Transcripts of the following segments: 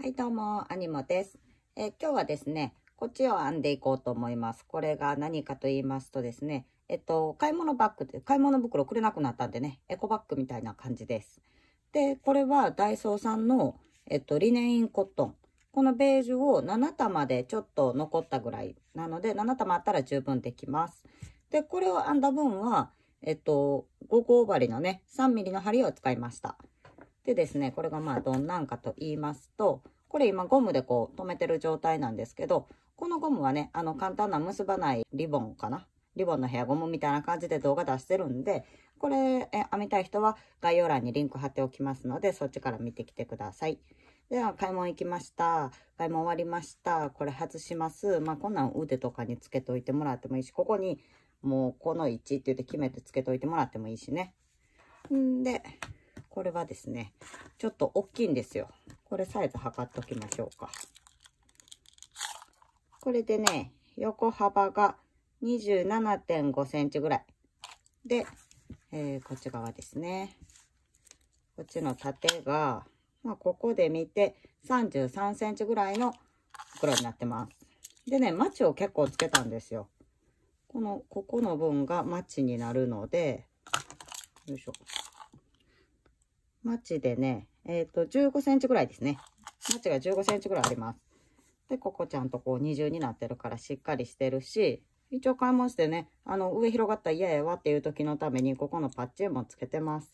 はい、どうも、アニモです。えー、今日はですね、こっちを編んでいこうと思います。これが何かと言いますとですね、えっと、買い物バッグで、買い物袋くれなくなったんでね、エコバッグみたいな感じです。で、これはダイソーさんの、えっと、リネインコットン。このベージュを7玉でちょっと残ったぐらいなので、7玉あったら十分できます。で、これを編んだ分は、えっと、5号針のね、3ミリの針を使いました。でですね、これがまあどんなんかと言いますと、これ今ゴムでこう留めてる状態なんですけど、このゴムはね、あの簡単な結ばないリボンかな。リボンのヘアゴムみたいな感じで動画出してるんで、これえ編みたい人は概要欄にリンク貼っておきますので、そっちから見てきてください。では、買い物行きました。買い物終わりました。これ外します。まあ、こんなん腕とかにつけといてもらってもいいし、ここにもうこの位置って言って決めてつけといてもらってもいいしね。んで、これはですね、ちょっと大きいんですよ。これサイズ測っときましょうか。これでね、横幅が27.5センチぐらい。で、えー、こっち側ですね。こっちの縦が、まあ、ここで見て33センチぐらいの袋になってます。でね、マッチを結構つけたんですよ。この、ここの分がマッチになるので、よいしょ。マチでね、えっ、ー、と、15センチぐらいですね。マチが15センチぐらいあります。で、ここちゃんとこう二重になってるからしっかりしてるし、一応買い物してね、あの、上広がった嫌やわっていう時のために、ここのパッチもつけてます。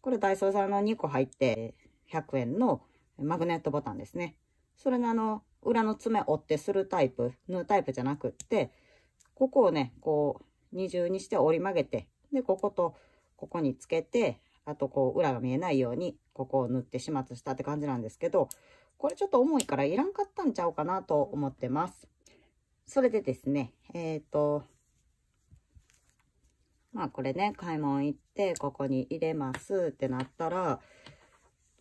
これダイソーさんの2個入って、100円のマグネットボタンですね。それのあの、裏の爪折ってするタイプ、縫うタイプじゃなくって、ここをね、こう、二重にして折り曲げて、で、ここと、ここにつけて、あとこう裏が見えないようにここを塗って始末したって感じなんですけど、これちょっと重いからいらんかったんちゃうかなと思ってます。それでですね、えっ、ー、と、まあこれね、買い物行ってここに入れますってなったら、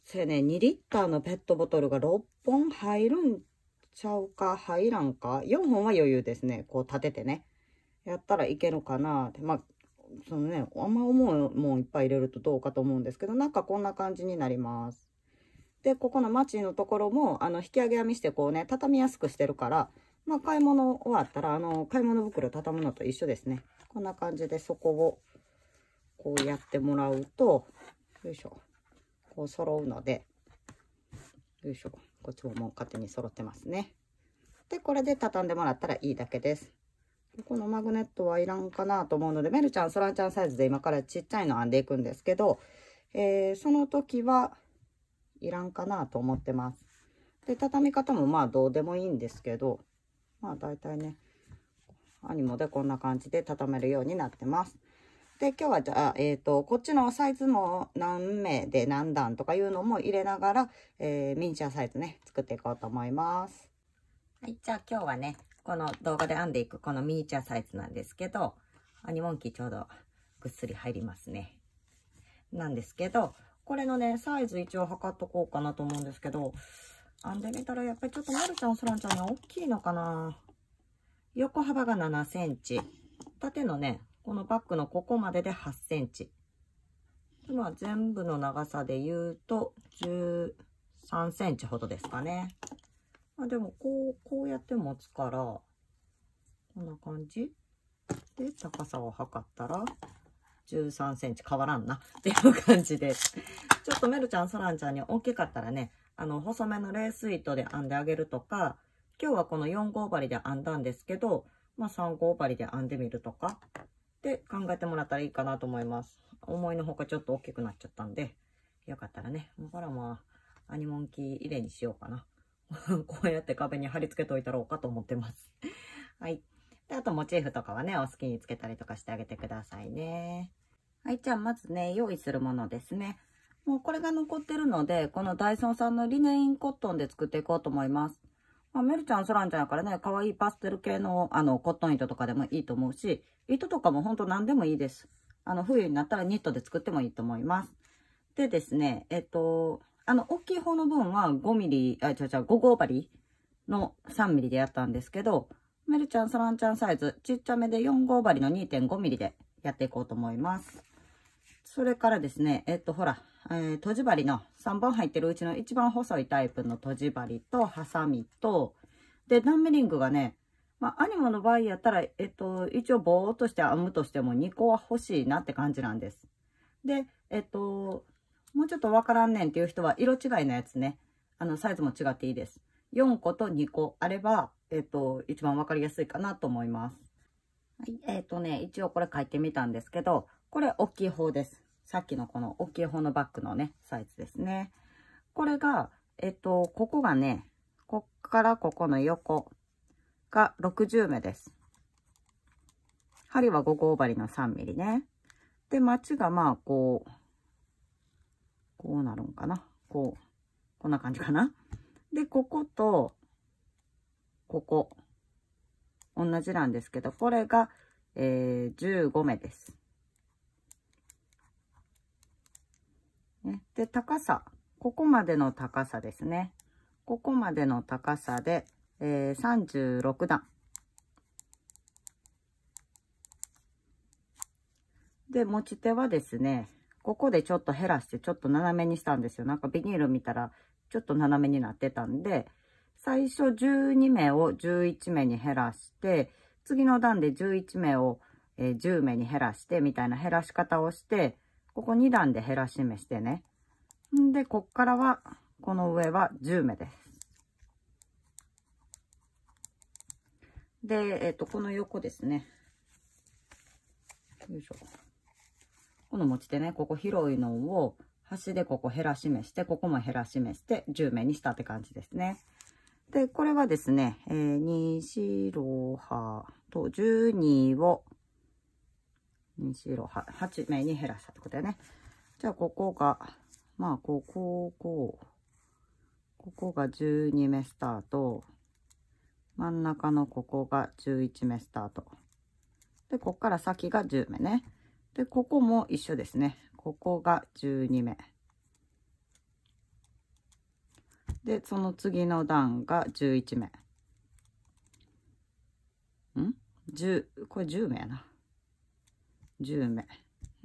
それね、2リッターのペットボトルが6本入るんちゃうか、入らんか。4本は余裕ですね。こう立ててね。やったらいけるかなって。まあ、そのね、あんま思うもんいっぱい入れるとどうかと思うんですけど、なんかこんな感じになります。で、ここのマチのところも、あの、引き上げ編みしてこうね、畳みやすくしてるから、まあ、買い物終わったら、あの、買い物袋畳むのと一緒ですね。こんな感じでそこを、こうやってもらうと、よいしょ、こう揃うので、よいしょ、こっちももう勝手に揃ってますね。で、これで畳んでもらったらいいだけです。このマグネットはいらんかなと思うので、メルちゃん、ソラちゃんサイズで今からちっちゃいの編んでいくんですけど、えー、その時はいらんかなと思ってます。で、畳み方もまあどうでもいいんですけど、まあ大体ね、アニモでこんな感じで畳めるようになってます。で、今日はじゃあ、えっ、ー、と、こっちのサイズも何名で何段とかいうのも入れながら、えー、ミニチュアサイズね、作っていこうと思います。はい、じゃあ今日はね、この動画で編んでいくこのミニチュアサイズなんですけど、アニモンキーちょうどぐっすり入りますね。なんですけど、これのね、サイズ一応測っとこうかなと思うんですけど、編んでみたらやっぱりちょっとまるちゃん、そらちゃんが大きいのかな横幅が7センチ。縦のね、このバッグのここまでで8センチ。まあ全部の長さで言うと13センチほどですかね。あでもこうこうやって持つからこんな感じで高さを測ったら13センチ変わらんなっていう感じでちょっとメルちゃんそランちゃんに大きかったらねあの細めのレース糸で編んであげるとか今日はこの4号針で編んだんですけど、まあ、3号針で編んでみるとかで考えてもらったらいいかなと思います思いのほかちょっと大きくなっちゃったんでよかったらねもこれはまあアニモンキー入れにしようかな こうやって壁に貼り付けといたろうかと思ってます。はい。で、あとモチーフとかはね、お好きにつけたりとかしてあげてくださいね。はい、じゃあまずね、用意するものですね。もうこれが残ってるので、このダイソンさんのリネインコットンで作っていこうと思います。まあ、メルちゃん、ソランちゃんやからね、可愛いパステル系の、あの、コットン糸とかでもいいと思うし、糸とかもほんと何でもいいです。あの、冬になったらニットで作ってもいいと思います。でですね、えっと、あの、大きい方の分は5ミリ、あ、違う違う、5号針の3ミリでやったんですけど、メルちゃん、サランちゃんサイズ、ちっちゃめで4号針の2.5ミリでやっていこうと思います。それからですね、えっと、ほら、えー、とじ針の3本入ってるうちの一番細いタイプのとじ針と、ハサミと、で、ダンメリングがね、まあ、アニモの場合やったら、えっと、一応っとして編むとしても2個は欲しいなって感じなんです。で、えっと、もうちょっとわからんねんっていう人は、色違いのやつね。あの、サイズも違っていいです。4個と2個あれば、えっ、ー、と、一番わかりやすいかなと思います。はい、えっ、ー、とね、一応これ書いてみたんですけど、これ大きい方です。さっきのこの大きい方のバッグのね、サイズですね。これが、えっ、ー、と、ここがね、こっからここの横が60目です。針は5号針の3ミリね。で、マチがまあこう、こうなるんかな。こう。こんな感じかな。で、ここと、ここ。同じなんですけど、これが、えー、15目です。ね、で、高さ。ここまでの高さですね。ここまでの高さで、えー、36段。で、持ち手はですね、ここでちょっと減らして、ちょっと斜めにしたんですよ。なんかビニール見たら、ちょっと斜めになってたんで、最初12名を11名に減らして、次の段で11名を、え10名に減らして、みたいな減らし方をして、ここ2段で減らし目してね。んで、こっからは、この上は10目です。で、えっ、と、この横ですね。よいしょ。この持ち手ね、ここ広いのを端でここ減らし目して、ここも減らし目して、10目にしたって感じですね。で、これはですね、えー、2、白、葉と12を、2、白、葉、8目に減らしたってことだよね。じゃあ、ここが、まあ、ここ、こう、ここが12目スタート、真ん中のここが11目スタート。で、こっから先が10目ね。で、ここも一緒ですね。ここが12目。で、その次の段が11目。ん ?10、これ10目やな。10目。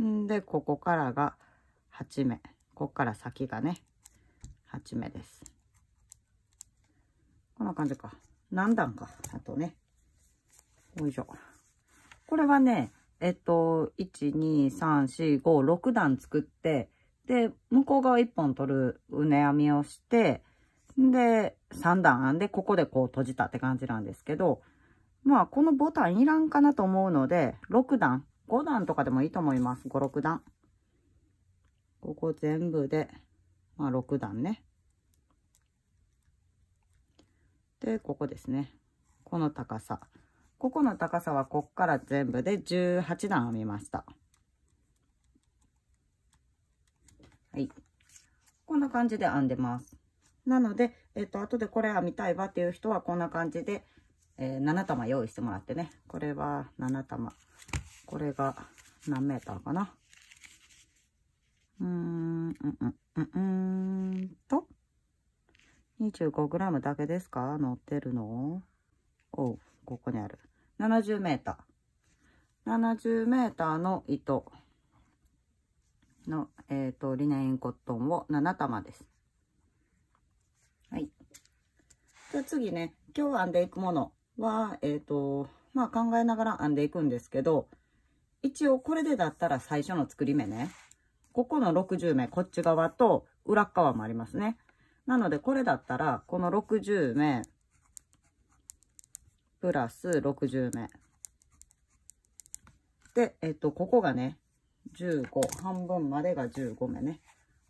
んで、ここからが8目。ここから先がね、8目です。こんな感じか。何段か。あとね。よいしょ。これはね、えっと、1、2、3、4、5、6段作って、で、向こう側1本取るうね編みをして、で、3段編んで、ここでこう閉じたって感じなんですけど、まあ、このボタンいらんかなと思うので、6段、5段とかでもいいと思います。5、6段。ここ全部で、まあ、6段ね。で、ここですね。この高さ。ここの高さはこっから全部で18段編みました。はい。こんな感じで編んでます。なので、えっと、後でこれ編みたいわっていう人はこんな感じで、えー、7玉用意してもらってね。これは7玉。これが何メーターかな。うーん、うん、うん、うん、うんと。25g だけですか乗ってるのおう。ここにある。70メーター。70メーターの糸の、えっ、ー、と、リネインコットンを7玉です。はい。じゃあ次ね、今日編んでいくものは、えっ、ー、と、まあ考えながら編んでいくんですけど、一応これでだったら最初の作り目ね。ここの60目、こっち側と裏側もありますね。なのでこれだったら、この60目、プラス60目。で、えっと、ここがね、15、半分までが15目ね。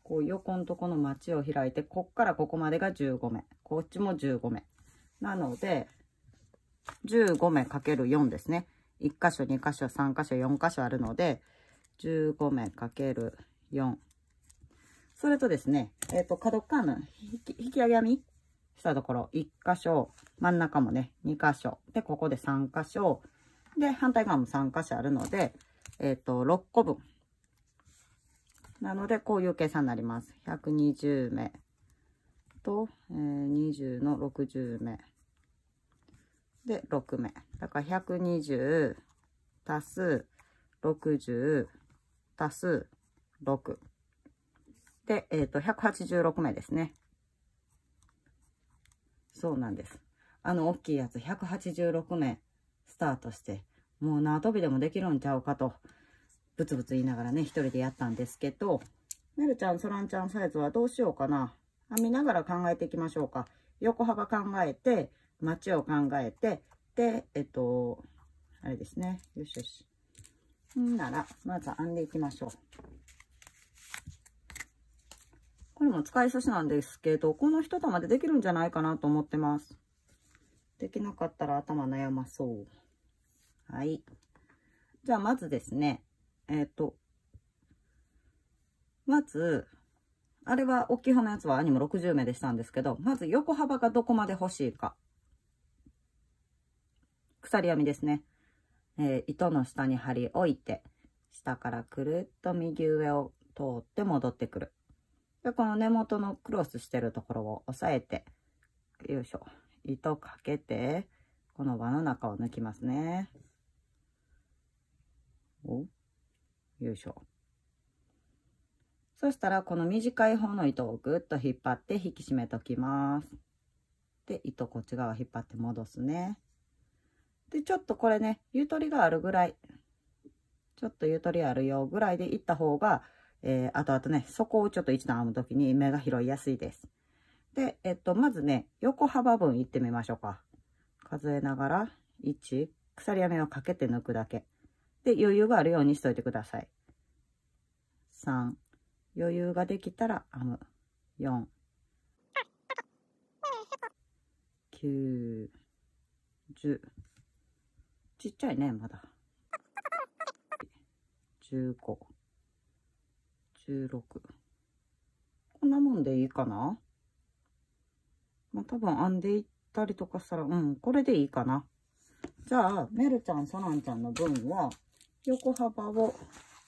こう横のとこのちを開いて、こっからここまでが15目。こっちも15目。なので、15目かける4ですね。1箇所、2箇所、3箇所、4箇所あるので、15目かける4。それとですね、えっ、ー、と、角カーム、引き上げ編みしたところ、1箇所、真ん中もね、2箇所、で、ここで3箇所、で、反対側も3箇所あるので、えっ、ー、と、6個分。なので、こういう計算になります。120目と、えー、20の60目。で、6目。だから、120足す60足す6。で、えっ、ー、と、186目ですね。そうなんです。あの大きいやつ186名スタートして、もう縄跳びでもできるんちゃうかと、ブツブツ言いながらね、一人でやったんですけど、ねるちゃん、そらんちゃんサイズはどうしようかな。編みながら考えていきましょうか。横幅考えて、街を考えて、で、えっと、あれですね。よしよし。んなら、まず編んでいきましょう。これも使い寿司なんですけど、この一玉でできるんじゃないかなと思ってます。できなかったら頭悩まそう。はい。じゃあまずですね、えっ、ー、と、まず、あれは大きい派のやつは兄も60名でしたんですけど、まず横幅がどこまで欲しいか。鎖編みですね。えー、糸の下に針置いて、下からくるっと右上を通って戻ってくる。で、この根元のクロスしてるところを押さえて、よいしょ、糸かけて、この輪の中を抜きますね。およいしょ。そしたら、この短い方の糸をぐっと引っ張って引き締めときます。で、糸こっち側引っ張って戻すね。で、ちょっとこれね、ゆとりがあるぐらい、ちょっとゆとりあるよぐらいでいった方が、えー、あとあとね、底をちょっと一段編むときに目が拾いやすいです。で、えっと、まずね、横幅分いってみましょうか。数えながら、1、鎖編みをかけて抜くだけ。で、余裕があるようにしといてください。3、余裕ができたら編む。4、9、10。ちっちゃいね、まだ。15。16。こんなもんでいいかなまあ、多分編んでいったりとかしたら、うん、これでいいかな。じゃあ、メルちゃん、ソナンちゃんの分は、横幅を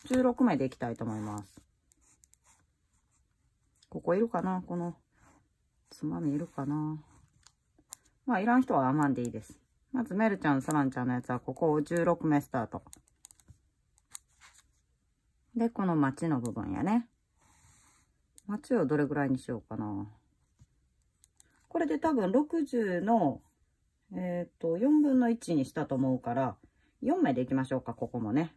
16枚でいきたいと思います。ここいるかなこの、つまみいるかなまあ、いらん人は編まんでいいです。まず、メルちゃん、ソナンちゃんのやつは、ここを16目スタート。で、この町の部分やね。町をどれぐらいにしようかな。これで多分60の、えっ、ー、と、4分の1にしたと思うから、4目でいきましょうか、ここもね。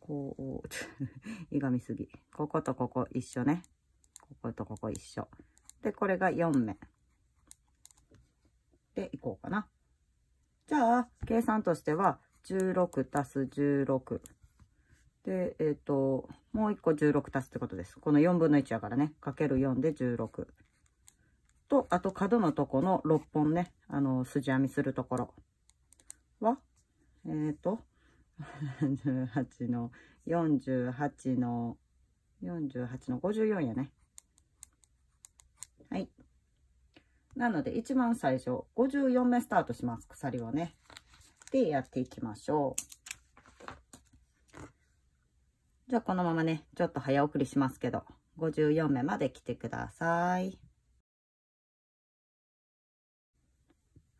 こう、いがみすぎ。こことここ一緒ね。こことここ一緒。で、これが4目。で、いこうかな。じゃあ、計算としては、16足す16。で、えっ、ー、と、もう一個16足すってことです。この4分の1やからね、かける4で16。と、あと角のとこの6本ね、あの、筋編みするところは、えっ、ー、と、18 の、48の、48の54やね。はい。なので、一番最初、54目スタートします。鎖をね。で、やっていきましょう。じゃあこのままね、ちょっと早送りしますけど、54目まで来てください。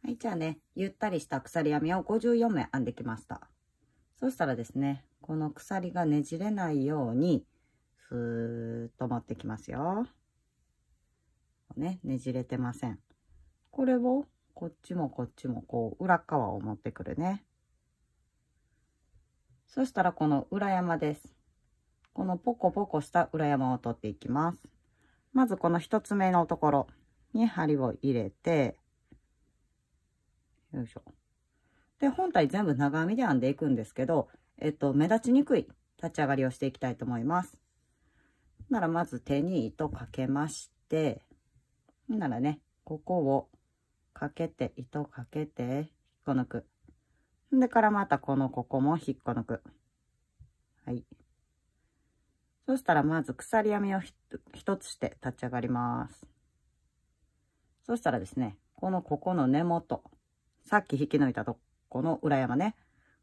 はい、じゃあね、ゆったりした鎖編みを54目編んできました。そしたらですね、この鎖がねじれないように、スーッと持ってきますよ。ね、ねじれてません。これを、こっちもこっちもこう、裏側を持ってくるね。そしたらこの裏山です。このポコポコした裏山を取っていきます。まずこの1つ目のところに針を入れて、よいしょ。で、本体全部長編みで編んでいくんですけど、えっと、目立ちにくい立ち上がりをしていきたいと思います。ならまず手に糸かけまして、ならね、ここをかけて、糸かけて、引っこ抜く。んでからまたこのここも引っこ抜く。はい。そしたらまず鎖編みを1つして立ち上がります。そしたらですね、このここの根元、さっき引き抜いたとこの裏山ね、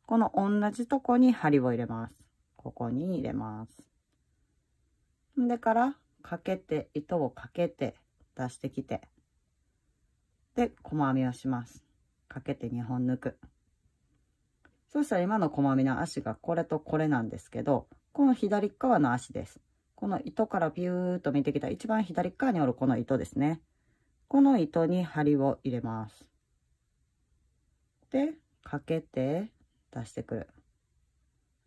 この同じとこに針を入れます。ここに入れます。んでから、かけて、糸をかけて、出してきて、で、細編みをします。かけて2本抜く。そしたら今の細編みの足がこれとこれなんですけど、この左側の足です。この糸からビューっと見てきた一番左側におるこの糸ですね。この糸に針を入れます。で、かけて出してくる。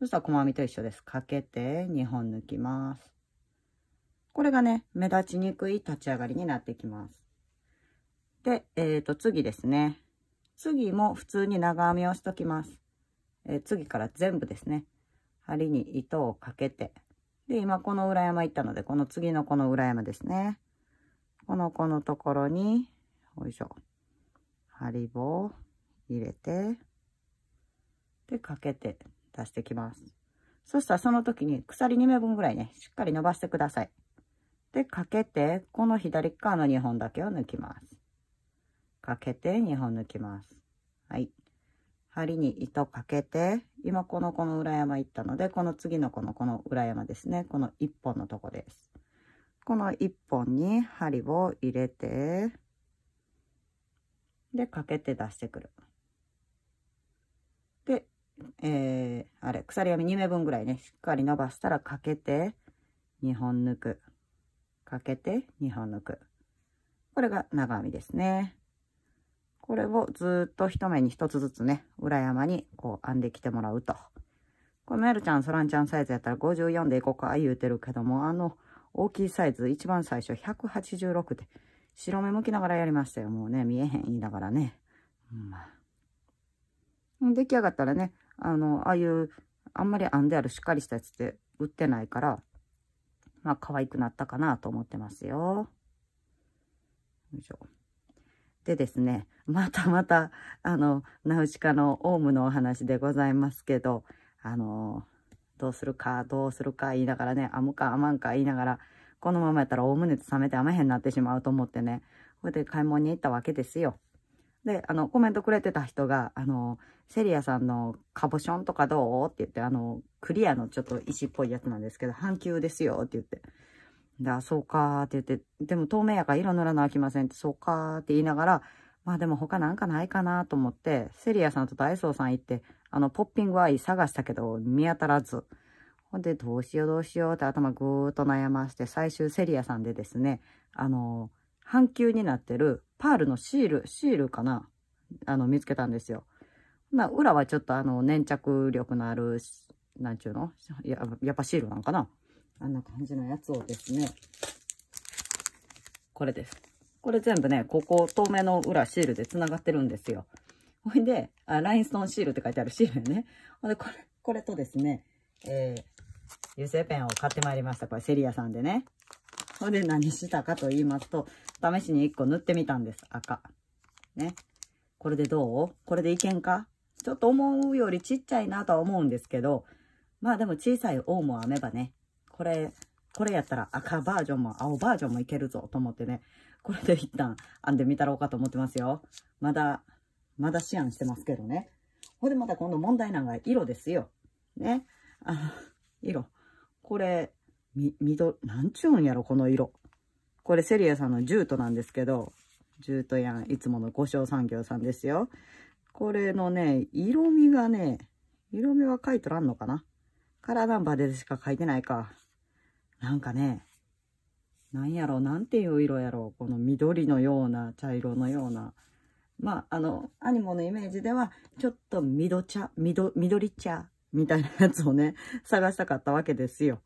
そしたら細編みと一緒です。かけて2本抜きます。これがね、目立ちにくい立ち上がりになってきます。で、えっ、ー、と、次ですね。次も普通に長編みをしときます。えー、次から全部ですね。針に糸をかけて、で、今この裏山行ったので、この次のこの裏山ですね。この子のところに、よいしょ、針棒を入れて、で、かけて出してきます。そしたらその時に鎖2目分ぐらいね、しっかり伸ばしてください。で、かけて、この左側の2本だけを抜きます。かけて2本抜きます。はい。針に糸かけて今このこの裏山行ったのでこの次のこのこの裏山ですねこの1本のとこですこの1本に針を入れてでかけて出してくるでえー、あれ鎖編み2目分ぐらいねしっかり伸ばしたらかけて2本抜くかけて2本抜くこれが長編みですねこれをずっと一目に一つずつね、裏山にこう編んできてもらうと。これメルちゃん、ソランちゃんサイズやったら54でいこうか言うてるけども、あの大きいサイズ、一番最初186で、白目向きながらやりましたよ。もうね、見えへん言いながらね。うん、出来上がったらね、あの、ああいう、あんまり編んであるしっかりしたやつって売ってないから、まあ可愛くなったかなと思ってますよ。よいしょ。でですね、またまた、あの、ナウシカのオウムのお話でございますけど、あの、どうするか、どうするか言いながらね、編むか編まんか言いながら、このままやったら大胸と冷めて編めへんなってしまうと思ってね、やっで買い物に行ったわけですよ。で、あの、コメントくれてた人が、あの、セリアさんのカボションとかどうって言って、あの、クリアのちょっと石っぽいやつなんですけど、半球ですよって言って。だ、そうかって言って、でも透明やから色塗らなあきませんって、そうかって言いながら、まあでも他なんかないかなと思って、セリアさんとダイソーさん行って、あの、ポッピングアイ探したけど、見当たらず。ほんで、どうしようどうしようって頭ぐーっと悩まして、最終セリアさんでですね、あの、半球になってるパールのシール、シールかなあの、見つけたんですよ。ま裏はちょっとあの、粘着力のある、なんちゅうのややっぱシールなんかなあんな感じのやつをですね、これです。これ全部ね、ここ透明の裏シールで繋がってるんですよ。ほいで、あ、ラインストーンシールって書いてあるシールね。ほんで、これ、これとですね、えー、油性ペンを買ってまいりました。これセリアさんでね。ほんで何したかと言いますと、試しに1個塗ってみたんです。赤。ね。これでどうこれでいけんかちょっと思うよりちっちゃいなとは思うんですけど、まあでも小さい王も編めばね、これ、これやったら赤バージョンも青バージョンもいけるぞと思ってね、これで一旦編んでみたろうかと思ってますよ。まだ、まだ試案してますけどね。ほんでまた今度問題なんが色ですよ。ね。あ色。これ、み、緑、なんちゅうんやろ、この色。これセリアさんのジュートなんですけど、ジュートやん、いつもの五章産業さんですよ。これのね、色味がね、色味は書いとらんのかなカラーナンバーでしか書いてないか。なんかね、なんやろ、なんていう色やろ、この緑のような、茶色のような。まあ、あの、アニモのイメージでは、ちょっと緑茶、緑茶みたいなやつをね、探したかったわけですよ。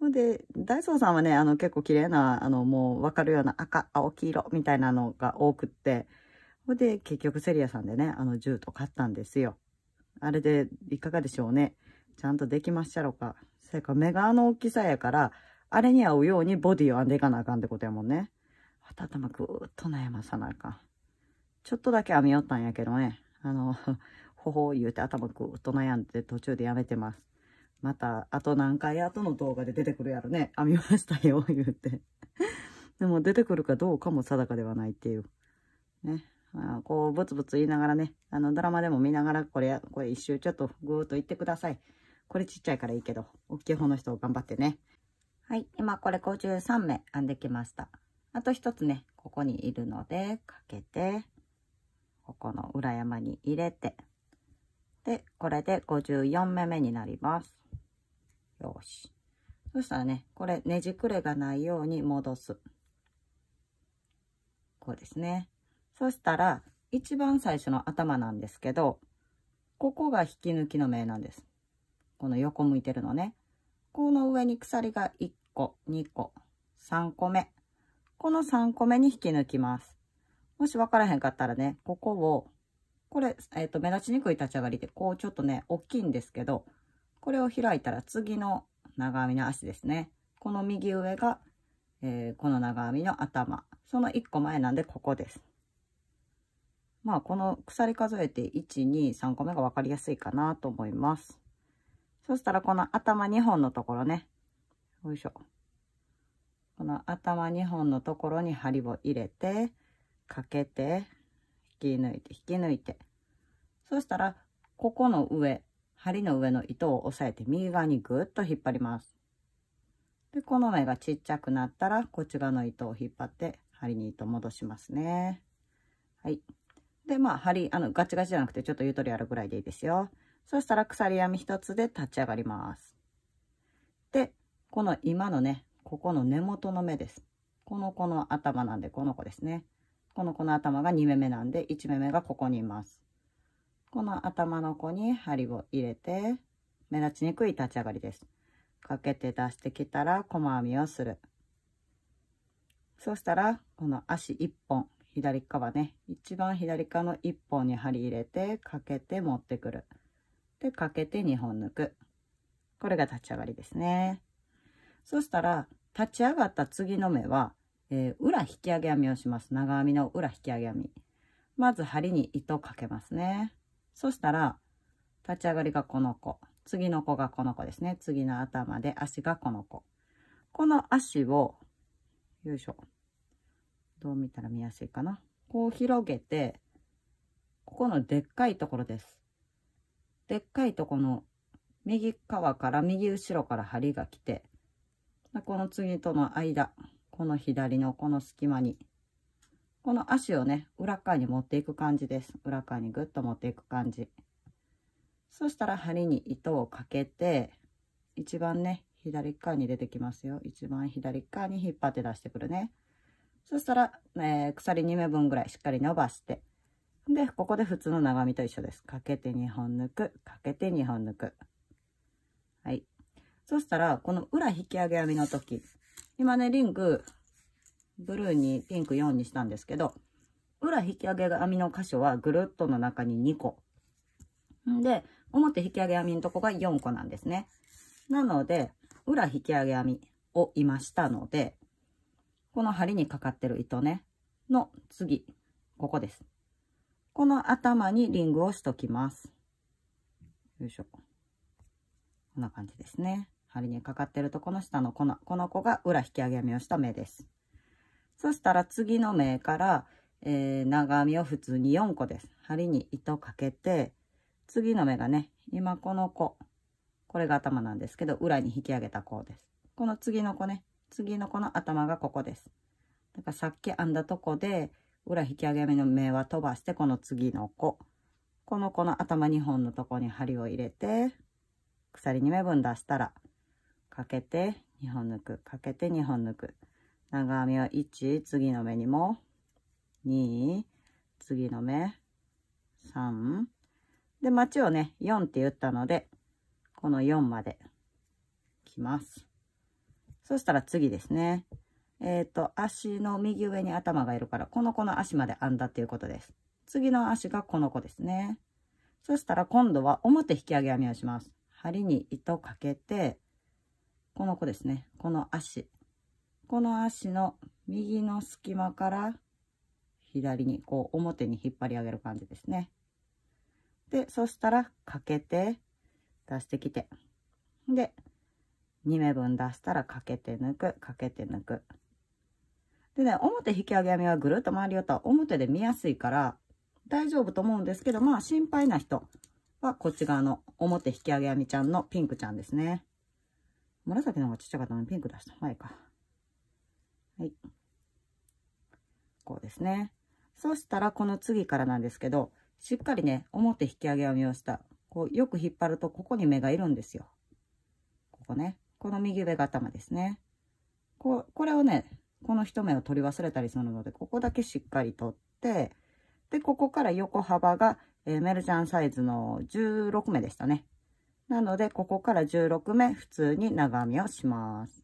ほんで、ダイソーさんはね、あの結構綺麗な、あのもうわかるような赤、青、黄色みたいなのが多くって、ほんで、結局セリアさんでね、あのジュート買ったんですよ。あれでいかがでしょうね。ちゃんとできましたろか。せやか、目ガの大きさやから、あれに合うようにボディを編んでいかなあかんってことやもんね。頭ぐーっと悩まさなあかん。ちょっとだけ編みよったんやけどね。あの、ほほ言うて頭ぐーっと悩んで途中でやめてます。また、あと何回後の動画で出てくるやろね。編みましたよ、言うて。でも出てくるかどうかも定かではないっていう。ね。あこう、ブツブツ言いながらね、あの、ドラマでも見ながら、これ、これ一周ちょっとぐーっと言ってください。これちっちゃいからいいけど、大きい方の人頑張ってね。はい。今これ53目編んできました。あと一つね、ここにいるので、かけて、ここの裏山に入れて、で、これで54目目になります。よし。そしたらね、これねじくれがないように戻す。こうですね。そしたら、一番最初の頭なんですけど、ここが引き抜きの目なんです。この横向いてるのね。この上に鎖が1個、2個、3個目。この3個目に引き抜きます。もし分からへんかったらね、ここを、これ、えっ、ー、と、目立ちにくい立ち上がりで、こうちょっとね、大きいんですけど、これを開いたら次の長編みの足ですね。この右上が、えー、この長編みの頭。その1個前なんでここです。まあ、この鎖数えて1、2、3個目が分かりやすいかなと思います。そしたらこの頭2本のところね、よいしょ。この頭2本のところに針を入れて、かけて、引き抜いて、引き抜いて。そしたら、ここの上、針の上の糸を押さえて右側にぐっと引っ張ります。で、この目がちっちゃくなったら、こっち側の糸を引っ張って、針に糸戻しますね。はい。で、まあ、針、あの、ガチガチじゃなくて、ちょっとゆとりあるぐらいでいいですよ。そしたら、鎖編み1つで立ち上がります。で、この今のね、ここの根元の目です。この子の頭なんで、この子ですね。この子の頭が2目目なんで、1目目がここにいます。この頭の子に針を入れて、目立ちにくい立ち上がりです。かけて出してきたら、細編みをする。そうしたら、この足1本、左側ね、一番左側の1本に針入れて、かけて持ってくる。で、かけて2本抜く。これが立ち上がりですね。そしたら、立ち上がった次の目は、えー、裏引き上げ編みをします。長編みの裏引き上げ編み。まず針に糸をかけますね。そしたら、立ち上がりがこの子。次の子がこの子ですね。次の頭で足がこの子。この足を、よいしょ。どう見たら見やすいかな。こう広げて、ここのでっかいところです。でっかいとこの右側から右後ろから針が来て、この次との間、この左のこの隙間に、この足をね、裏側に持っていく感じです。裏側にぐっと持っていく感じ。そしたら針に糸をかけて、一番ね、左側に出てきますよ。一番左側に引っ張って出してくるね。そしたら、えー、鎖2目分ぐらいしっかり伸ばして。で、ここで普通の長編みと一緒です。かけて2本抜く、かけて2本抜く。はい。そしたら、この裏引き上げ編みの時、今ね、リング、ブルーにピンク4にしたんですけど、裏引き上げ編みの箇所はぐるっとの中に2個。んで、表引き上げ編みのとこが4個なんですね。なので、裏引き上げ編みを今したので、この針にかかってる糸ね、の次、ここです。この頭にリングをしときます。よいしょ。こんな感じですね。針にかかってるとこの下のこの、この子が裏引き上げ編みをした目です。そしたら次の目から、えー、長編みを普通に4個です。針に糸かけて、次の目がね、今この子、これが頭なんですけど、裏に引き上げた子です。この次の子ね、次の子の頭がここです。だからさっき編んだとこで、裏引き上げ目の目は飛ばして、この次の子、この子の頭2本のとこに針を入れて、鎖2目分出したらかけて2本抜くかけて2本抜く長編みを1次の目にも2次の目3で待ちをね4って言ったのでこの4まで来ますそしたら次ですねえっ、ー、と足の右上に頭がいるからこの子の足まで編んだっていうことです次の足がこの子ですねそしたら今度は表引き上げ編みをします針に糸かけてこの子ですねこの足この足の右の隙間から左にこう表に引っ張り上げる感じですねでそしたらかけて出してきてで2目分出したらかけて抜くかけて抜くでね表引き上げ編みはぐるっと回りよった表で見やすいから大丈夫と思うんですけどまあ心配な人はこっち側の表引き上げ編みちゃんのピンクちゃんですね。紫の方がちっちゃかったのにピンク出した。前か。はい。こうですね。そうしたらこの次からなんですけど、しっかりね、表引き上げ編みをした。こう、よく引っ張るとここに目がいるんですよ。ここね。この右上が頭ですね。こう、これをね、この一目を取り忘れたりするので、ここだけしっかり取って、で、ここから横幅がえー、メルちゃんサイズの16目でしたね。なので、ここから16目普通に長編みをします。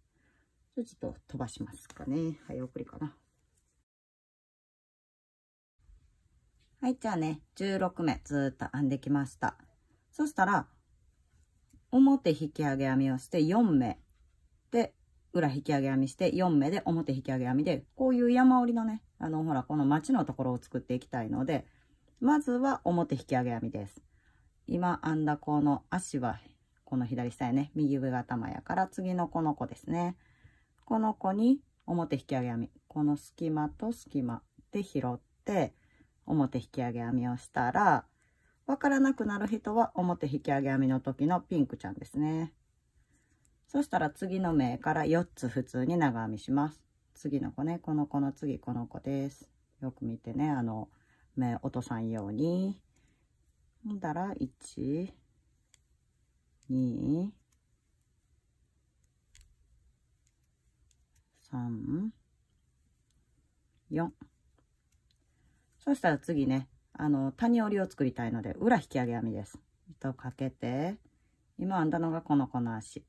ちょっと飛ばしますかね。早送りかな。はい、じゃあね、16目ずっと編んできました。そしたら、表引き上げ編みをして4目で、裏引き上げ編みして4目で表引き上げ編みで、こういう山折りのね、あの、ほら、この町のところを作っていきたいので、まずは表引き上げ編みです。今編んだこの足はこの左下やね、右上が頭やから次のこの子ですね。この子に表引き上げ編み、この隙間と隙間で拾って表引き上げ編みをしたら、わからなくなる人は表引き上げ編みの時のピンクちゃんですね。そしたら次の目から4つ普通に長編みします。次の子ね、この子の次、この子です。よく見てね、あの、目落とさんように。ほんだら、1、2、3、4。そしたら次ね、あの、谷折りを作りたいので、裏引き上げ編みです。糸かけて、今編んだのがこのこの足。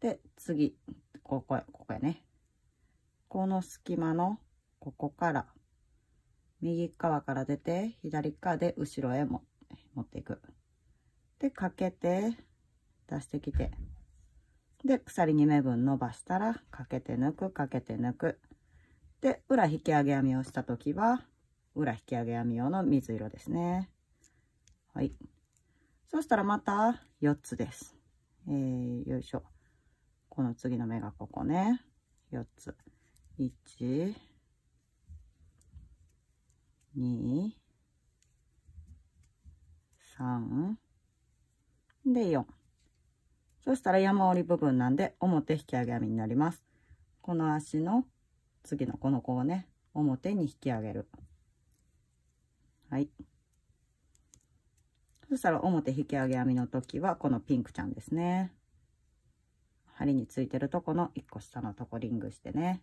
で、次、ここへ、ここへね。この隙間の、ここから、右側から出て左側で後ろへも持っていくでかけて出してきてで鎖2目分伸ばしたらかけて抜くかけて抜くで裏引き上げ編みをした時は裏引き上げ編み用の水色ですねはいそしたらまた4つですえー、よいしょこの次の目がここね4つ1 2、3で4。そしたら山折り部分なんで表引き上げ編みになります。この足の次のこの子をね、表に引き上げる。はい。そしたら表引き上げ編みの時はこのピンクちゃんですね。針についてるとこの1個下のとこリングしてね。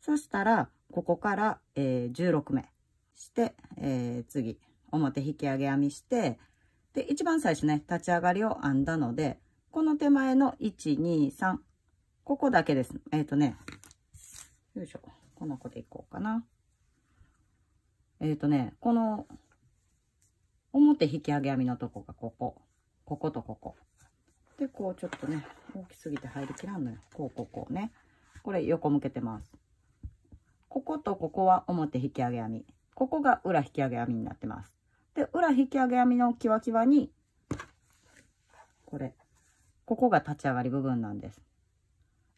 そしたら、ここから、えー、16目。して、えー、次、表引き上げ編みして、で、一番最初ね、立ち上がりを編んだので、この手前の1、2、3、ここだけです。えっ、ー、とね、よいしょ、この子でいこうかな。えっ、ー、とね、この、表引き上げ編みのとこがここ、こことここ。で、こうちょっとね、大きすぎて入りきらんのよ。こう、こう、こうね。これ横向けてます。こことここは表引き上げ編み。ここが裏引き上げ編みになってます。で、裏引き上げ編みのキワキワに、これ、ここが立ち上がり部分なんです。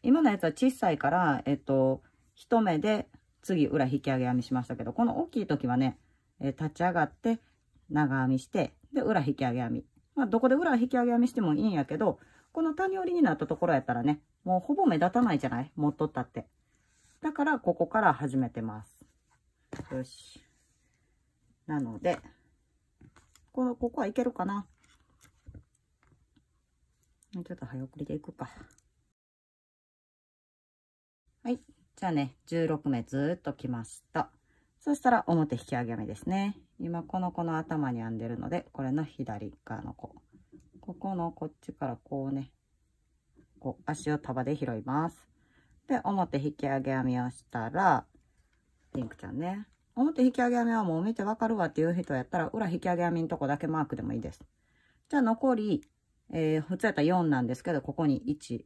今のやつは小さいから、えっと、一目で次裏引き上げ編みしましたけど、この大きい時はね、え立ち上がって長編みして、で、裏引き上げ編み。まあ、どこで裏引き上げ編みしてもいいんやけど、この谷折りになったところやったらね、もうほぼ目立たないじゃない持っとったって。だから、ここから始めてます。よし。なので、この、ここはいけるかなちょっと早送りでいくか。はい。じゃあね、16目ずっと来ました。そしたら表引き上げ目ですね。今この子の頭に編んでるので、これの左側の子。ここのこっちからこうね、こう足を束で拾います。で、表引き上げ編みをしたら、ピンクちゃんね。表引き上げ編みはもう見てわかるわっていう人やったら、裏引き上げ編みのとこだけマークでもいいです。じゃあ残り、えー、普通やったら4なんですけど、ここに1、立ち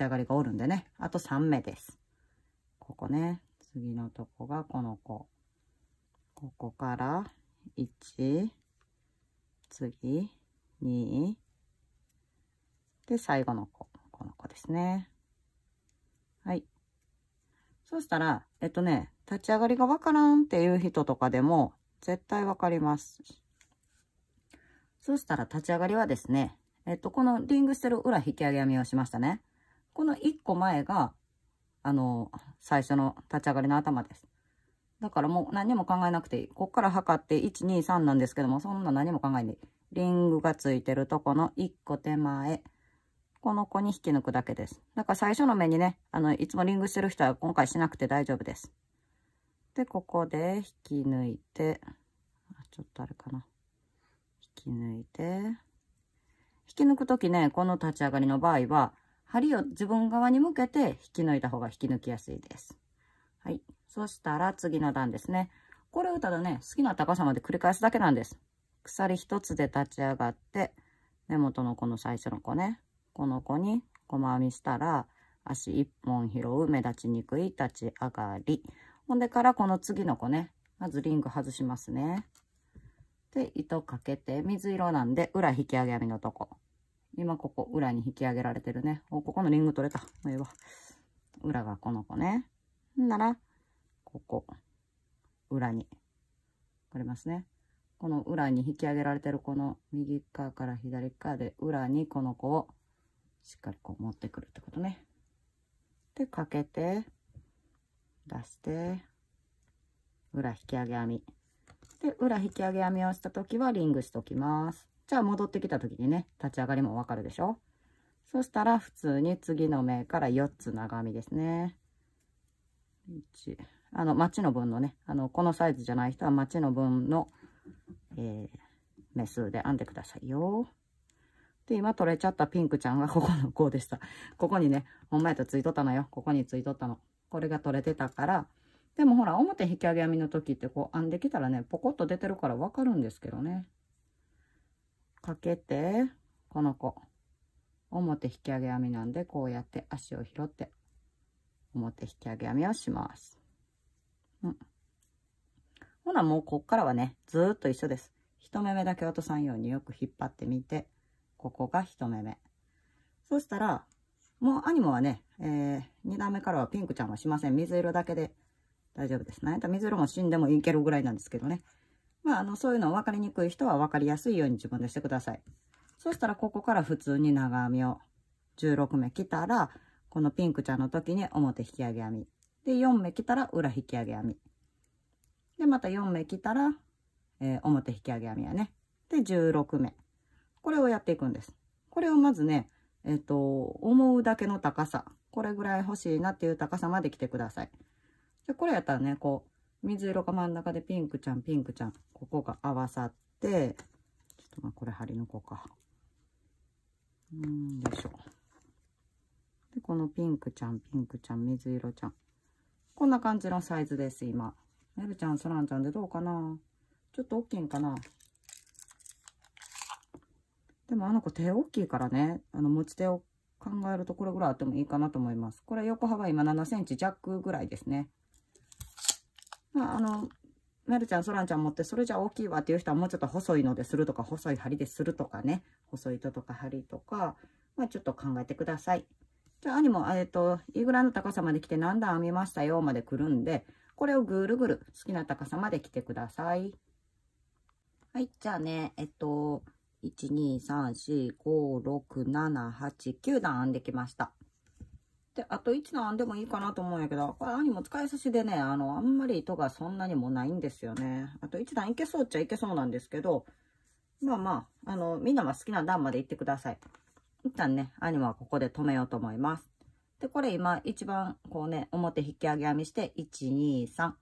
上がりがおるんでね。あと3目です。ここね。次のとこがこの子。ここから、1、次、2、で、最後の子。この子ですね。はい。そしたら、えっとね、立ち上がりがわからんっていう人とかでも絶対わかります。そうしたら立ち上がりはですね、えっと、このリングしてる裏引き上げ編みをしましたね。この1個前が、あの、最初の立ち上がりの頭です。だからもう何も考えなくていい。こっから測って1、2、3なんですけども、そんな何も考えない。リングがついてるとこの1個手前。この子に引き抜くだけです。だから最初の目にね、あの、いつもリングしてる人は今回しなくて大丈夫です。で、ここで引き抜いて、ちょっとあれかな。引き抜いて、引き抜く時ね、この立ち上がりの場合は、針を自分側に向けて引き抜いた方が引き抜きやすいです。はい。そしたら次の段ですね。これをただね、好きな高さまで繰り返すだけなんです。鎖一つで立ち上がって、根元のこの最初の子ね、この子に細編みしたら、足1本拾う目立ちにくい立ち上がり。ほんでからこの次の子ね、まずリング外しますね。で、糸かけて、水色なんで、裏引き上げ編みのとこ。今ここ、裏に引き上げられてるね。お、ここのリング取れた。もうええわ。裏がこの子ね。んなら、ここ、裏に、取れますね。この裏に引き上げられてるこの右側から左側で裏にこの子をしっかりこう持ってくるってことね。で、かけて、出して裏引き上げ編みで裏引き上げ編みをした時はリングしときますじゃあ戻ってきた時にね立ち上がりもわかるでしょそしたら普通に次の目から4つ長編みですね1あの待ちの分のねあのこのサイズじゃない人は待ちの分の、えー、目数で編んでくださいよで、今取れちゃったピンクちゃんがここのこうでした。ここにね、ほんまやとついとったのよ。ここについとったの。これが取れてたから、でもほら、表引き上げ編みの時ってこう編んできたらね、ポコッと出てるからわかるんですけどね。かけて、この子。表引き上げ編みなんで、こうやって足を拾って、表引き上げ編みをします。うん。ほな、もうこっからはね、ずっと一緒です。1目目だけ落とさんようによく引っ張ってみて、ここが1目目。そしたら、もうアニモはね、えー、2段目からはピンクちゃんはしません。水色だけで大丈夫です。ね。ん水色も死んでもいけるぐらいなんですけどね。まあ、あの、そういうの分かりにくい人は分かりやすいように自分でしてください。そしたら、ここから普通に長編みを16目来たら、このピンクちゃんの時に表引き上げ編み。で、4目来たら裏引き上げ編み。で、また4目来たら、えー、表引き上げ編みやね。で、16目。これをやっていくんです。これをまずね、えっと、思うだけの高さ、これぐらい欲しいなっていう高さまで来てください。で、これやったらね、こう、水色が真ん中でピンクちゃん、ピンクちゃん、ここが合わさって、ちょっとまあこれ貼り抜こうか。うんよいしょで、このピンクちゃん、ピンクちゃん、水色ちゃん。こんな感じのサイズです、今。メルちゃん、そらんちゃんでどうかなちょっと大きいんかなでもあの子手大きいからね、あの持ち手を考えるところぐらいあってもいいかなと思います。これ横幅今7センチ弱ぐらいですね。まあ、あの、メルちゃん、ソランちゃん持って、それじゃ大きいわっていう人はもうちょっと細いのでするとか、細い針でするとかね、細い糸とか針とか、まあちょっと考えてください。じゃあ、兄も、えっ、ー、と、いいぐらいの高さまで来て何段編みましたよまで来るんで、これをぐるぐる好きな高さまで来てください。はい、じゃあね、えっと、1,2,3,4,5,6,7,8,9段編んできました。で、あと1段編んでもいいかなと思うんやけど、これ兄も使い差しでね、あの、あんまり糸がそんなにもないんですよね。あと1段いけそうっちゃいけそうなんですけど、まあまあ、あの、みんなは好きな段まで行ってください。一旦ね、アニはここで止めようと思います。で、これ今一番こうね、表引き上げ編みして、1、2、3。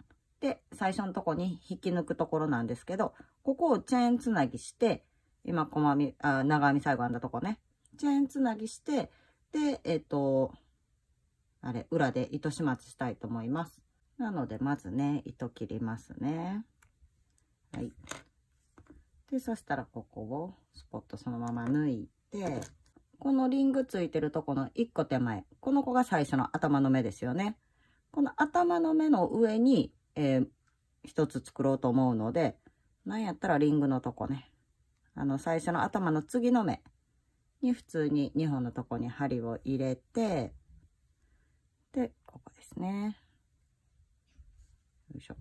で、最初のとこに引き抜くところなんですけど、ここをチェーンつなぎして、今、細編み、あ長編み最後編んだとこね。チェーンつなぎして、で、えっ、ー、と、あれ、裏で糸始末したいと思います。なので、まずね、糸切りますね。はい。で、そしたらここをスポッとそのまま抜いて、このリングついてるとこの1個手前、この子が最初の頭の目ですよね。この頭の目の上に、えー、1つ作ろうと思うので、なんやったらリングのとこね、あの、最初の頭の次の目に普通に2本のとこに針を入れて、で、ここですね。よいしょ。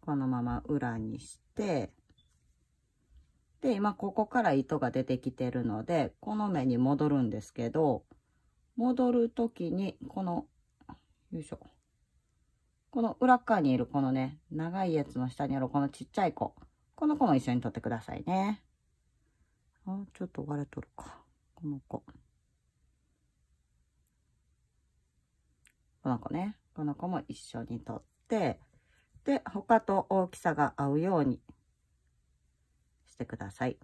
このまま裏にして、で、今ここから糸が出てきてるので、この目に戻るんですけど、戻る時に、この、よいしょ。この裏側にいるこのね、長いやつの下にあるこのちっちゃい子。この子も一緒に取ってくださいね。あ、ちょっと割れとるか。この子。この子ね。この子も一緒に取って、で、他と大きさが合うようにしてください。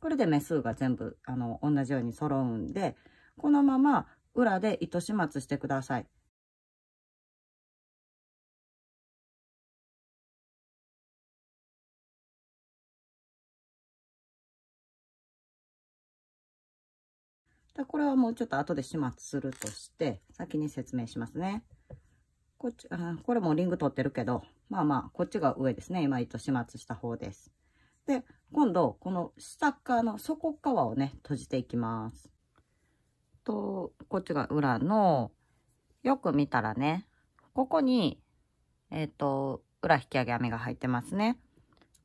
これで目数が全部、あの、同じように揃うんで、このまま裏で糸始末してください。これはもうちょっと後で始末するとして、先に説明しますね。こっち、あこれもリング取ってるけど、まあまあ、こっちが上ですね。今糸始末した方です。で、今度、この下側の底側をね、閉じていきます。と、こっちが裏の、よく見たらね、ここに、えっ、ー、と、裏引き上げ編みが入ってますね。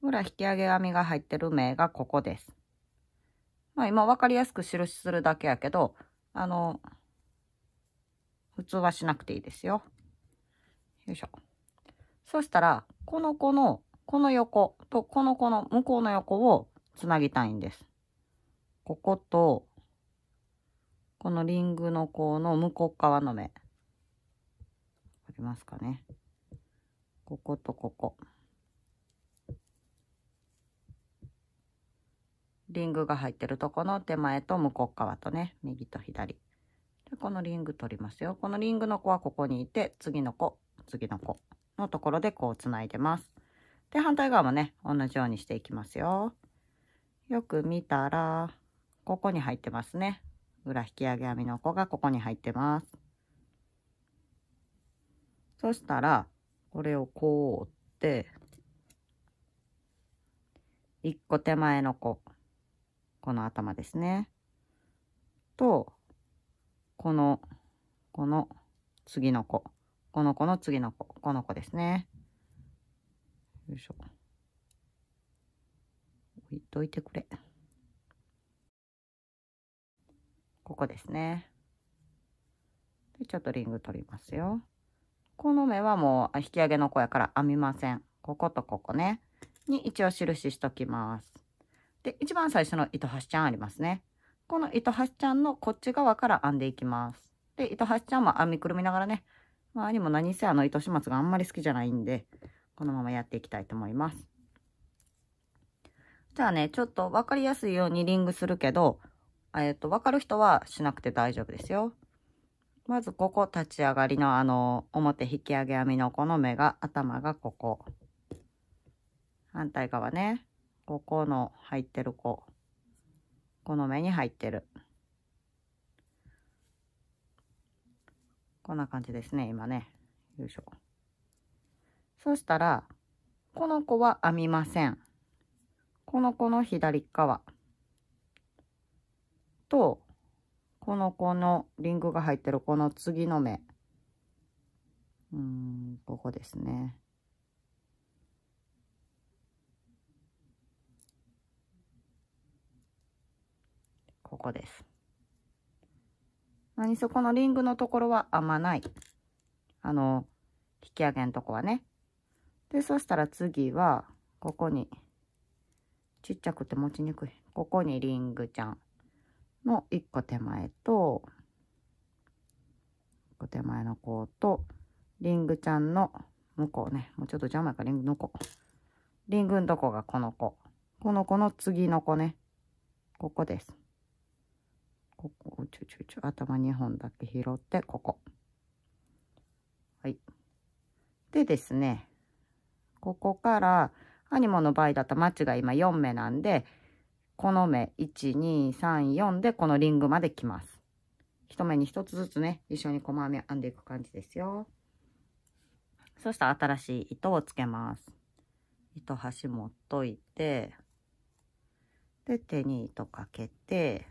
裏引き上げ編みが入ってる目がここです。まあ今分かりやすく印するだけやけど、あの、普通はしなくていいですよ。よいしょ。そしたら、この子の、この横とこの子の向こうの横をつなぎたいんです。ここと、このリングの子の向こう側の目。あげりますかねこことここ。リングが入ってるとこの手前と向こう側とね、右と左。で、このリング取りますよ。このリングの子はここにいて、次の子、次の子のところでこう繋いでます。で、反対側もね、同じようにしていきますよ。よく見たら、ここに入ってますね。裏引き上げ編みの子がここに入ってます。そしたら、これをこう折って、1個手前の子、この頭ですね。と、この、この次の子。この子の次の子。この子ですね。よいしょ。置いといてくれ。ここですね。でちょっとリング取りますよ。この目はもう引き上げの子やから編みません。こことここね。に一応印しときます。で、一番最初の糸端ちゃんありますね。この糸端ちゃんのこっち側から編んでいきます。で、糸端ちゃんも編みくるみながらね、周りも何せあの糸始末があんまり好きじゃないんで、このままやっていきたいと思います。じゃあね、ちょっと分かりやすいようにリングするけど、えっ、と、分かる人はしなくて大丈夫ですよ。まずここ立ち上がりのあの、表引き上げ編みのこの目が、頭がここ。反対側ね。ここの入ってる子。この目に入ってる。こんな感じですね、今ね。よいしょ。そしたら、この子は編みません。この子の左側と、この子のリングが入ってるこの次の目。うん、ここですね。ここです。何そこのリングのところはあんまない。あの、引き上げんとこはね。で、そしたら次は、ここに、ちっちゃくて持ちにくい。ここにリングちゃんの1個手前と、1個手前の子と、リングちゃんの向こうね。もうちょっと邪魔やからリングの子。リングのとこがこの子。この子の次の子ね。ここです。ちょちょちょ頭2本だけ拾ってここはいでですねここからアニモの場合だとマッチが今4目なんでこの目1234でこのリングまで来ます一目に一つずつね一緒に細編み編んでいく感じですよそしたら新しい糸をつけます糸端持っといてで手に糸かけて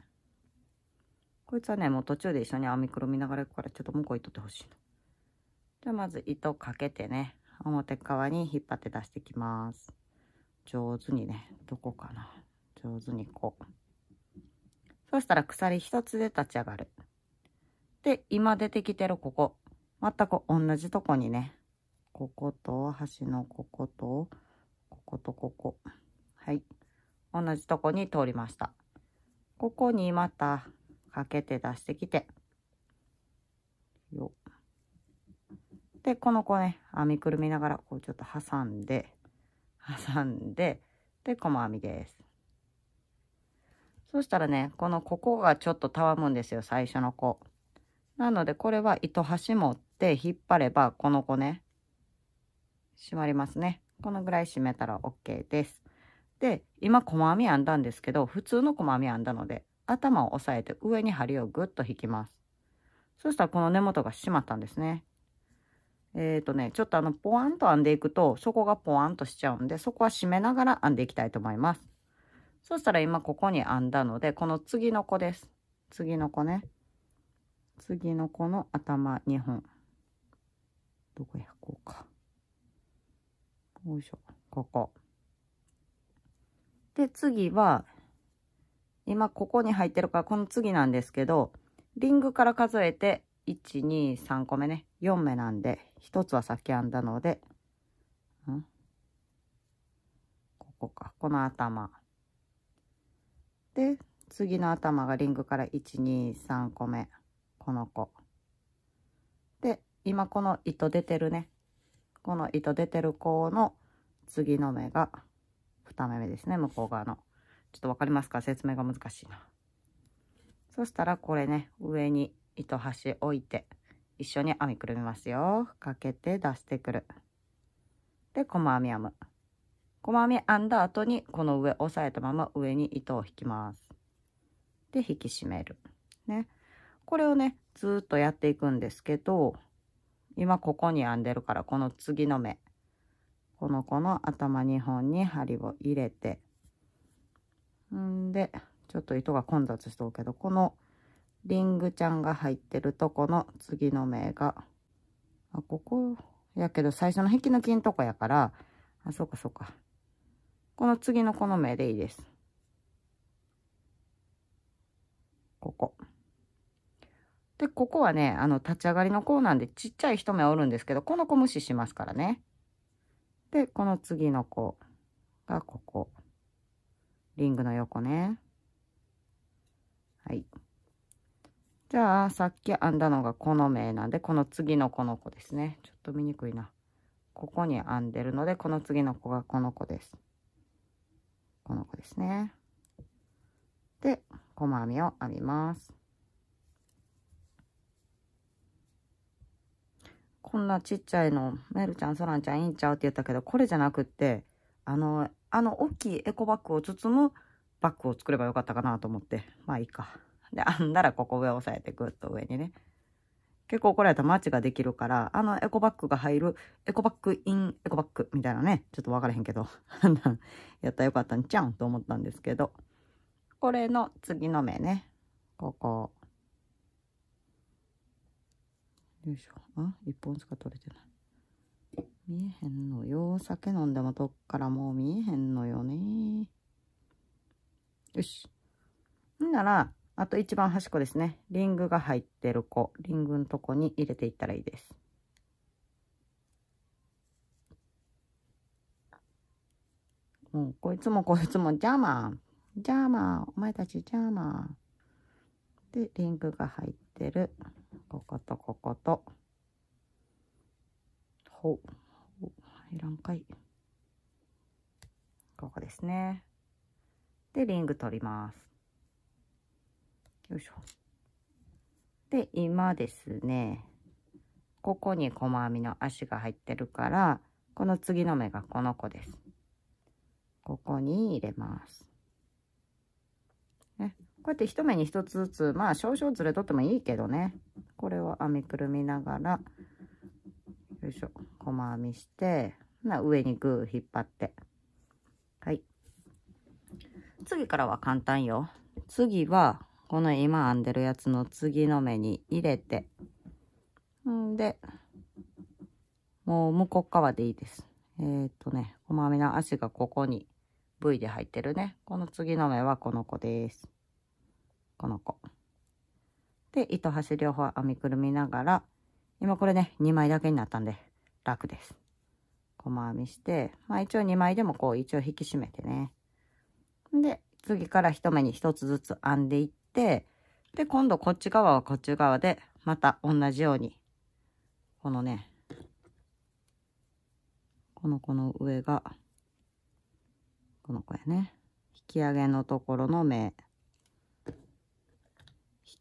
こいつはね、もう途中で一緒に編みる見ながら行くから、ちょっと向こう行っとってほしいの。じゃあまず糸かけてね、表側に引っ張って出してきます。上手にね、どこかな。上手にこう。そしたら鎖一つで立ち上がる。で、今出てきてるここ。全く同じとこにね、ここと、端のここと、こことここ。はい。同じとこに通りました。ここにまたかけて出してきて、よ。で、この子ね、編みくるみながら、こうちょっと挟んで、挟んで、で、細編みです。そしたらね、このここがちょっとたわむんですよ、最初の子。なので、これは糸端持って引っ張れば、この子ね、締まりますね。このぐらい締めたら OK です。で、今、細編み編んだんですけど、普通の細編み編んだので、頭を押さえて上に針をぐっと引きます。そしたらこの根元が締まったんですね。えっ、ー、とね、ちょっとあの、ポワンと編んでいくと、そこがポワンとしちゃうんで、そこは締めながら編んでいきたいと思います。そしたら今ここに編んだので、この次の子です。次の子ね。次の子の頭2本。どこや、こうか。よいしょ、ここ。で、次は、今ここに入ってるからこの次なんですけど、リングから数えて、1、2、3個目ね、4目なんで、1つは先編んだので、ここか、この頭。で、次の頭がリングから1、2、3個目、この子。で、今この糸出てるね、この糸出てる子の次の目が2目目ですね、向こう側の。ちょっと分かりますか説明が難しいな。そしたらこれね、上に糸端置いて、一緒に編みくるみますよ。かけて出してくる。で、細編み編む。細編み編んだ後に、この上押さえたまま上に糸を引きます。で、引き締める。ね。これをね、ずっとやっていくんですけど、今ここに編んでるから、この次の目。この子の頭2本に針を入れて、んで、ちょっと糸が混雑しとるけど、このリングちゃんが入ってるとこの次の目が、あ、ここ、やけど最初の引き抜きんとこやから、あ、そうかそうか。この次のこの目でいいです。ここ。で、ここはね、あの、立ち上がりの子なんでちっちゃい一目おるんですけど、この子無視しますからね。で、この次の子がここ。リングの横ね。はい。じゃあ、さっき編んだのがこの目なんで、この次のこの子ですね。ちょっと見にくいな。ここに編んでるので、この次の子がこの子です。この子ですね。で、細編みを編みます。こんなちっちゃいの、メルちゃん、ソランちゃんいいんちゃうって言ったけど、これじゃなくって、あの、あの大きいエコバッグを包むバッグを作ればよかったかなと思って。まあいいか。で、編んだらここ上押さえてグッと上にね。結構これたらマッチができるから、あのエコバッグが入る、エコバッグインエコバッグみたいなね、ちょっと分からへんけど、やったらよかったんちゃうんと思ったんですけど、これの次の目ね、ここ。よいしょ。ん一本しか取れてない。見えへんのよ。お酒飲んでもどっからもう見えへんのよね。よし。んなら、あと一番端っこですね。リングが入ってる子、リングのとこに入れていったらいいです。もう、こいつもこいつも邪魔。邪魔。お前たち邪魔。で、リングが入ってる。こことここと。ほう。いらんかいここですねでリング取りますよいしょで今ですねここに細編みの足が入ってるからこの次の目がこの子ですここに入れますね、こうやって一目に一つずつまあ少々ずれとってもいいけどねこれを編みくるみながらよいしょ細編みしてな上にグー引っ張ってはい次からは簡単よ次はこの今編んでるやつの次の目に入れてんでもう向こう側でいいですえー、っとね細編みの足がここに V で入ってるねこの次の目はこの子ですこの子で糸端両方編みくるみながら今これね、2枚だけになったんで楽です。細編みして、まあ一応2枚でもこう一応引き締めてね。で、次から1目に1つずつ編んでいって、で、今度こっち側はこっち側で、また同じように、このね、この子の上が、この子やね。引き上げのところの目、引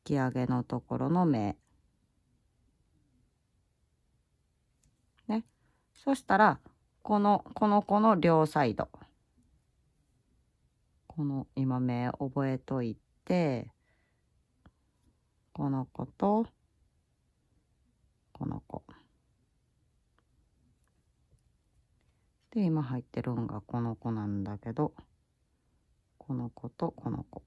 き上げのところの目、そしたら、この、この子の両サイド。この今目覚えといて、この子と、この子。で、今入ってるんがこの子なんだけど、この子とこの子。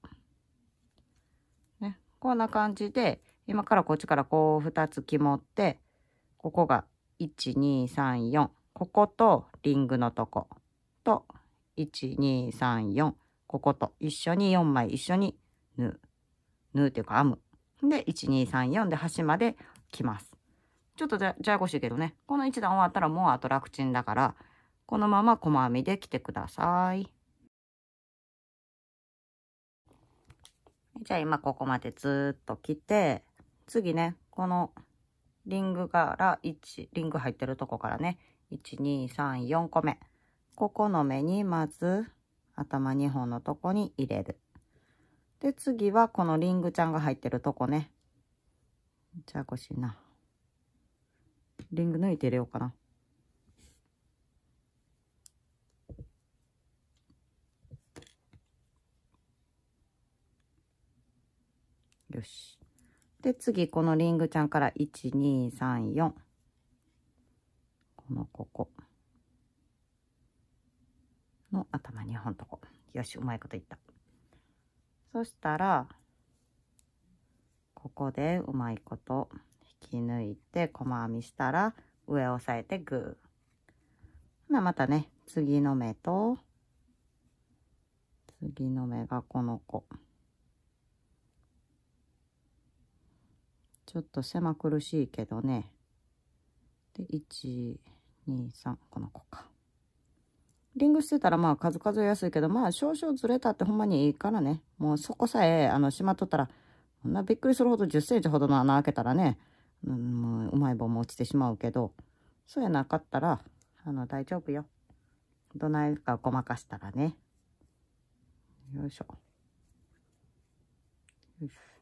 ね。こんな感じで、今からこっちからこう2つ決まって、ここが1234こことリングのとこと1234ここと一緒に4枚一緒に縫う縫うっていうか編むで1234で端まで来ますちょっとじゃやこしいけどねこの1段終わったらもうあと楽ちんだからこのまま細編みで来てくださいじゃあ今ここまでずっと来て次ねこのリングから1、リング入ってるとこからね、1、2、3、4個目。ここの目にまず頭2本のとこに入れる。で、次はこのリングちゃんが入ってるとこね。じゃあこしいな。リング抜いて入れようかな。よし。で、次、このリングちゃんから、1、2、3、4。このここ。の頭2本とこ。よし、うまいこといった。そしたら、ここでうまいこと引き抜いて、細編みしたら、上押さえてグー。ままたね、次の目と、次の目がこの子。ちょっと狭苦しいけどね。で、1、2、3、この子か。リングしてたらまあ数々安いけど、まあ少々ずれたってほんまにいいからね。もうそこさえ、あの、しまっとったら、こんなびっくりするほど10センチほどの穴開けたらね、うん、もううまい棒も落ちてしまうけど、そうやなかったら、あの、大丈夫よ。どないかごまかしたらね。よいしょ。よいしょ。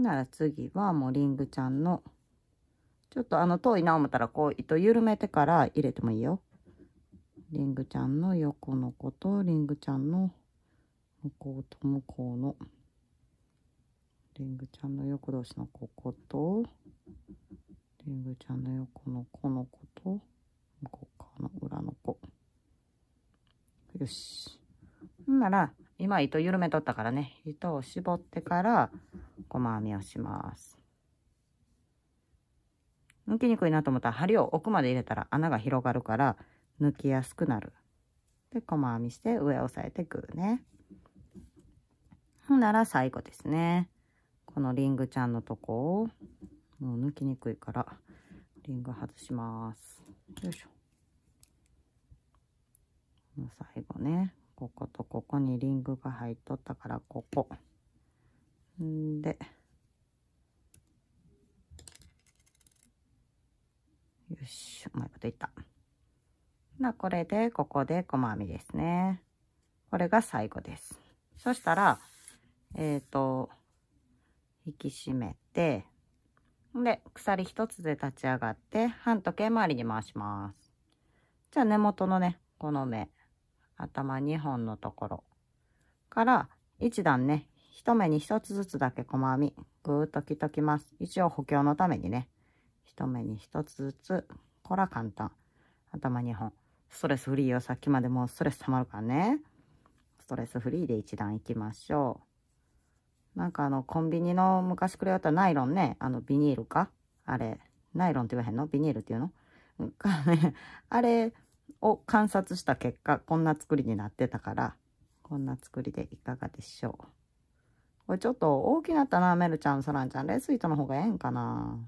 なら次はもうリングちゃんの、ちょっとあの遠いな思ったらこう糸緩めてから入れてもいいよ。リングちゃんの横の子とリングちゃんの向こうと向こうのリングちゃんの横同士のこことリングちゃんの横のこの子と向こう側の裏の子よしなら今糸緩めとったからね糸を絞ってから細編みをします抜きにくいなと思ったら針を奥まで入れたら穴が広がるから抜きやすくなるで細編みして上を押さえてくるねほんなら最後ですねこのリングちゃんのとこをもう抜きにくいからリング外しますよいしょ最後ねこことここにリングが入っとったからここんでよしうまいこといったなこれでここで細編みですねこれが最後ですそしたらえっ、ー、と引き締めてで鎖1つで立ち上がって半時計回りに回しますじゃあ根元のねこの目頭2本のところから1段ね1目に1つずつだけ細編みぐーっと切っときます一応補強のためにね1目に1つずつこら簡単頭2本ストレスフリーよさっきまでもうストレスたまるからねストレスフリーで1段いきましょうなんかあのコンビニの昔くれやったナイロンねあのビニールかあれナイロンって言わへんのビニールっていうのかねあれを観察した結果、こんな作りになってたから、こんな作りでいかがでしょう。これちょっと大きなったな、メルちゃん、サランちゃん。レスイートの方がええんかな。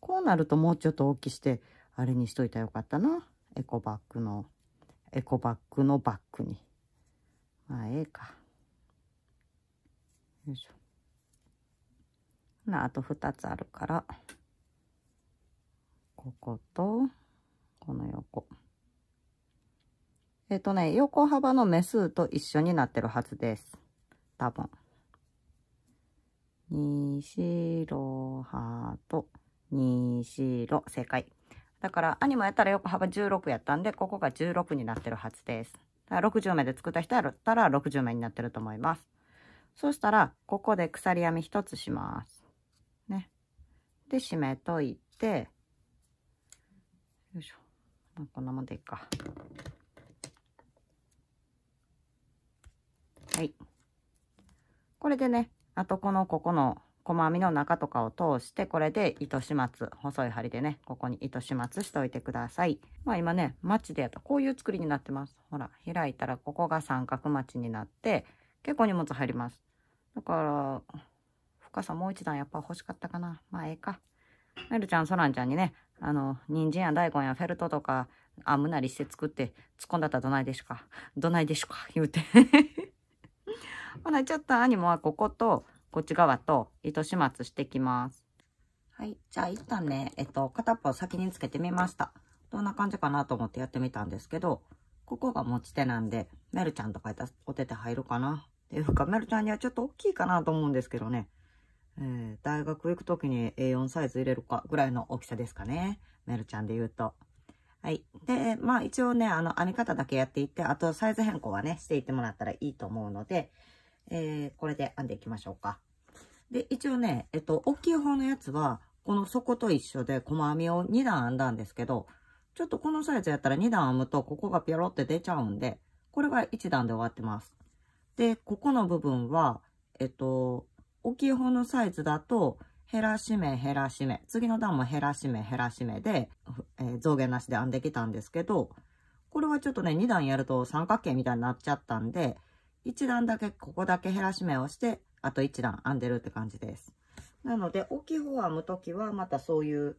こうなるともうちょっと大きして、あれにしといたらよかったな。エコバッグの、エコバッグのバッグに。まあ、ええか。よいしょ。な、あと2つあるから、ここと、この横。えっ、ー、とね、横幅の目数と一緒になってるはずです。多分。にしろはと、にしろ、正解。だから、アニやったら横幅16やったんで、ここが16になってるはずです。だから60目で作った人やったら60目になってると思います。そうしたら、ここで鎖編み1つします。ね。で、締めといて、よいしょ。まあ、こんなもんでいいか。はい。これでね、あとこのここの細編みの中とかを通して、これで糸始末、細い針でね、ここに糸始末しておいてください。まあ今ね、マチでやったこういう作りになってます。ほら、開いたらここが三角マチになって、結構荷物入ります。だから、深さもう一段やっぱ欲しかったかな。まあええか。メルちゃん、ソランちゃんにね、あの、人参や大根やフェルトとか、編むなりして作って、突っ込んだったらどないでしゅか、どないでしゅか、言うてほな、ちょっと兄もはこことこっち側と糸始末してきます。はい。じゃあ一旦ね、えっと、片っぽを先につけてみました。どんな感じかなと思ってやってみたんですけど、ここが持ち手なんで、メルちゃんとかいたらお手手入るかな。っていうか、メルちゃんにはちょっと大きいかなと思うんですけどね。えー、大学行く時に A4 サイズ入れるかぐらいの大きさですかね。メルちゃんで言うと。はい。で、まあ一応ね、あの編み方だけやっていって、あとサイズ変更はね、していってもらったらいいと思うので、えー、これで編んでいきましょうか。で、一応ね、えっと、大きい方のやつは、この底と一緒で細編みを2段編んだんですけど、ちょっとこのサイズやったら2段編むと、ここがピョロって出ちゃうんで、これは1段で終わってます。で、ここの部分は、えっと、大きい方のサイズだと、減らし目、減らし目、次の段も減らし目、減らし目で、えー、増減なしで編んできたんですけど、これはちょっとね、2段やると三角形みたいになっちゃったんで、1段だけ、ここだけ減らし目をして、あと1段編んでるって感じです。なので、大きい方を編むときは、またそういう、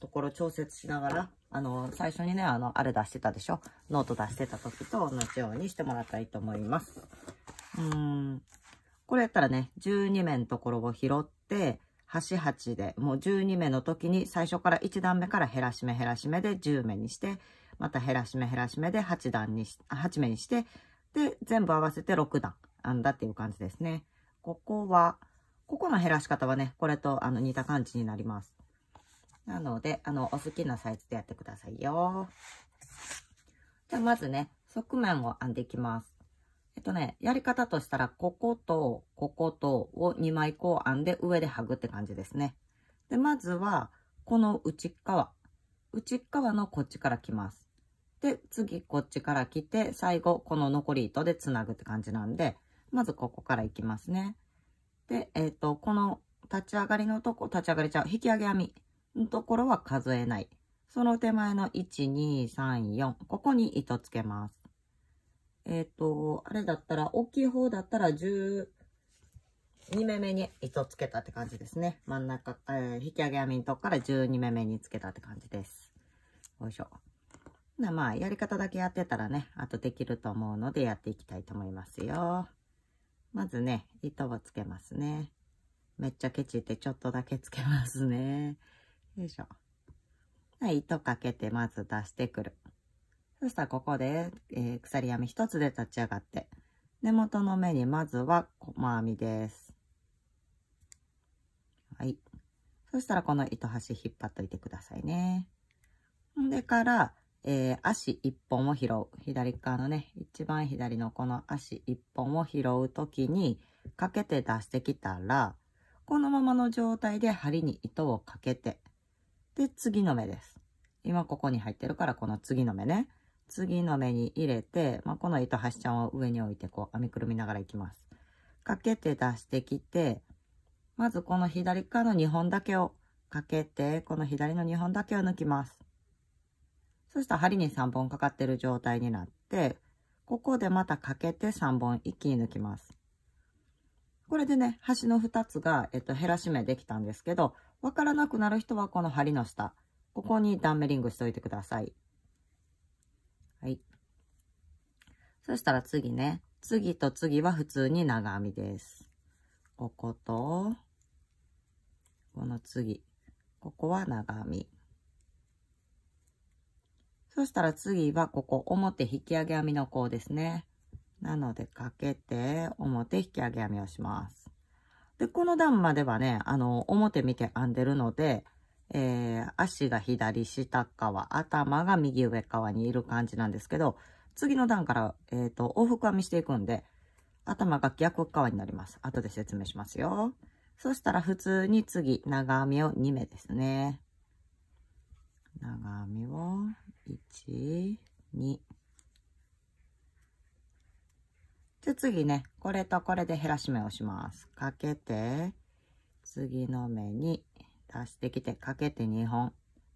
ところ調節しながら、あの、最初にね、あの、あれ出してたでしょノート出してた時と同じようにしてもらったらいいと思います。うん。これやったらね、12目のところを拾って、端8で、もう12目の時に最初から1段目から減らし目減らし目で10目にして、また減らし目減らし目で8段にし、8目にして、で、全部合わせて6段編んだっていう感じですね。ここは、ここの減らし方はね、これとあの似た感じになります。なので、あの、お好きなサイズでやってくださいよ。じゃあ、まずね、側面を編んでいきます。えっとね、やり方としたら、ここと、こことを2枚こう編んで上で剥ぐって感じですね。で、まずは、この内側。内側のこっちから来ます。で、次こっちから来て、最後この残り糸でつなぐって感じなんで、まずここからいきますね。で、えっ、ー、と、この立ち上がりのとこ、立ち上がりちゃう、引き上げ編みのところは数えない。その手前の1、2、3、4、ここに糸つけます。えっ、ー、と、あれだったら、大きい方だったら12目目に糸つけたって感じですね。真ん中、えー、引き上げ編みのとこから12目目につけたって感じです。よいしょ。まあ、やり方だけやってたらね、あとできると思うのでやっていきたいと思いますよ。まずね、糸をつけますね。めっちゃケチってちょっとだけつけますね。よいしょ。はい、糸かけてまず出してくる。そしたらここで、えー、鎖編み1つで立ち上がって、根元の目にまずは細編みです。はい。そしたらこの糸端引っ張っといてくださいね。でから、えー、足1本を拾う。左側のね、一番左のこの足1本を拾うときに、かけて出してきたら、このままの状態で針に糸をかけて、で、次の目です。今ここに入ってるから、この次の目ね。次の目に入れて、まあ、この糸端ちゃんを上に置いて、こう、編みくるみながらいきます。かけて出してきて、まずこの左側の2本だけをかけて、この左の2本だけを抜きます。そしたら針に3本かかってる状態になって、ここでまたかけて3本一気に抜きます。これでね、端の2つが、えっと、減らし目できたんですけど、わからなくなる人はこの針の下、ここにダンメリングしておいてください。はい。そしたら次ね、次と次は普通に長編みです。ここと、この次、ここは長編み。そしたら次はここ、表引き上げ編みの項ですね。なので、かけて、表引き上げ編みをします。で、この段まではね、あの、表見て編んでるので、えー、足が左下側、頭が右上側にいる感じなんですけど、次の段から、えーと往復編みしていくんで、頭が逆側になります。後で説明しますよ。そしたら普通に次、長編みを2目ですね。長編みを1、2。じゃ次ね、これとこれで減らし目をします。かけて、次の目に出してきて、かけて2本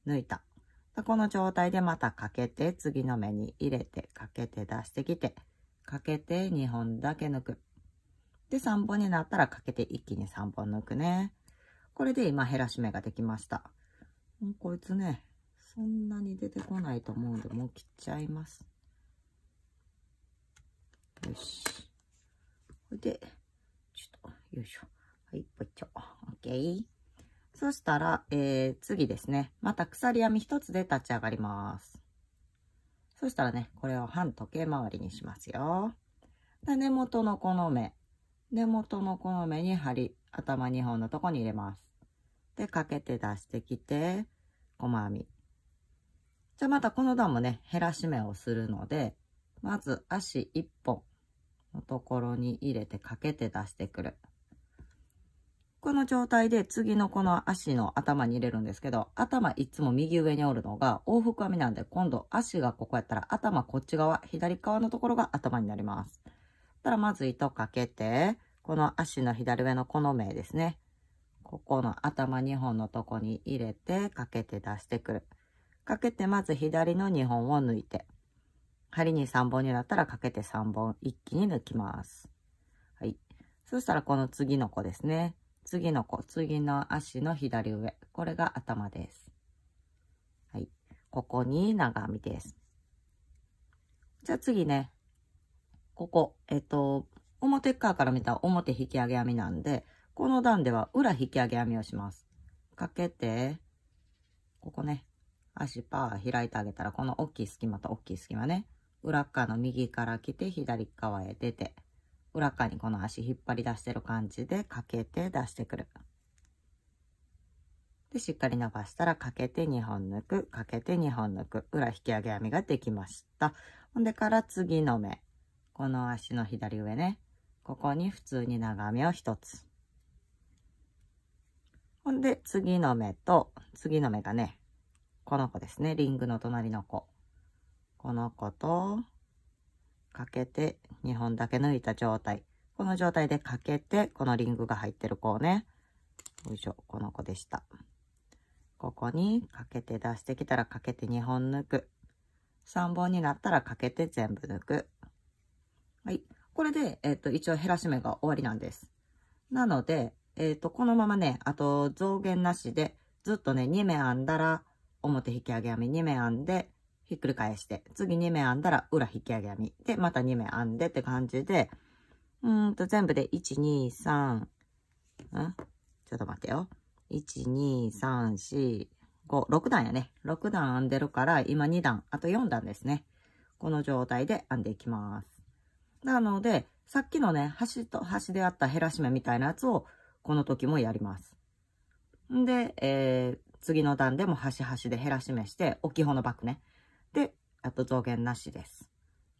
抜いた。この状態でまたかけて、次の目に入れて、かけて出してきて、かけて2本だけ抜く。で、3本になったらかけて一気に3本抜くね。これで今減らし目ができました。こいつね、そんなに出てこないと思うんで、もう切っちゃいます。よし。ほいで、ちょっと、よいしょ。はい、ぽいちょ。オッケー。そしたら、えー、次ですね。また鎖編み1つで立ち上がります。そしたらね、これを半時計回りにしますよ。で、根元のこの目。根元のこの目に針、頭2本のとこに入れます。で、かけて出してきて、細編み。じゃあまたこの段もね、減らし目をするので、まず足1本のところに入れてかけて出してくる。この状態で次のこの足の頭に入れるんですけど、頭いつも右上におるのが往復編みなんで、今度足がここやったら頭こっち側、左側のところが頭になります。たらまず糸かけて、この足の左上のこの目ですね。ここの頭2本のとこに入れてかけて出してくる。かけてまず左の2本を抜いて、針に3本になったらかけて3本一気に抜きます。はい。そしたらこの次の子ですね。次の子、次の足の左上。これが頭です。はい。ここに長編みです。じゃあ次ね、ここ、えっと、表側から見た表引き上げ編みなんで、この段では裏引き上げ編みをします。かけて、ここね、足パー開いてあげたら、この大きい隙間と大きい隙間ね、裏側の右から来て、左側へ出て、裏側にこの足引っ張り出してる感じでかけて出してくる。で、しっかり伸ばしたらかけて2本抜く、かけて2本抜く、裏引き上げ編みができました。ほんでから次の目、この足の左上ね、ここに普通に長編みを一つ。ほんで次の目と、次の目がね、この子ですね。リングの隣の子。この子と、かけて、2本だけ抜いた状態。この状態でかけて、このリングが入ってる子をね。よいしょ、この子でした。ここにかけて出してきたらかけて2本抜く。3本になったらかけて全部抜く。はい。これで、えっ、ー、と、一応減らし目が終わりなんです。なので、えっ、ー、と、このままね、あと増減なしで、ずっとね、2目編んだら、表引き上げ編み2目編んで、ひっくり返して、次2目編んだら裏引き上げ編み。で、また2目編んでって感じで、うんと全部で1、2、3、んちょっと待ってよ。1、2、3、4、5、6段やね。6段編んでるから、今2段、あと4段ですね。この状態で編んでいきます。なので、さっきのね、端と端であった減らし目みたいなやつを、この時もやります。んで、えー、次の段でも端端で減らし目して、大きい方のバッグね。で、あと増減なしです。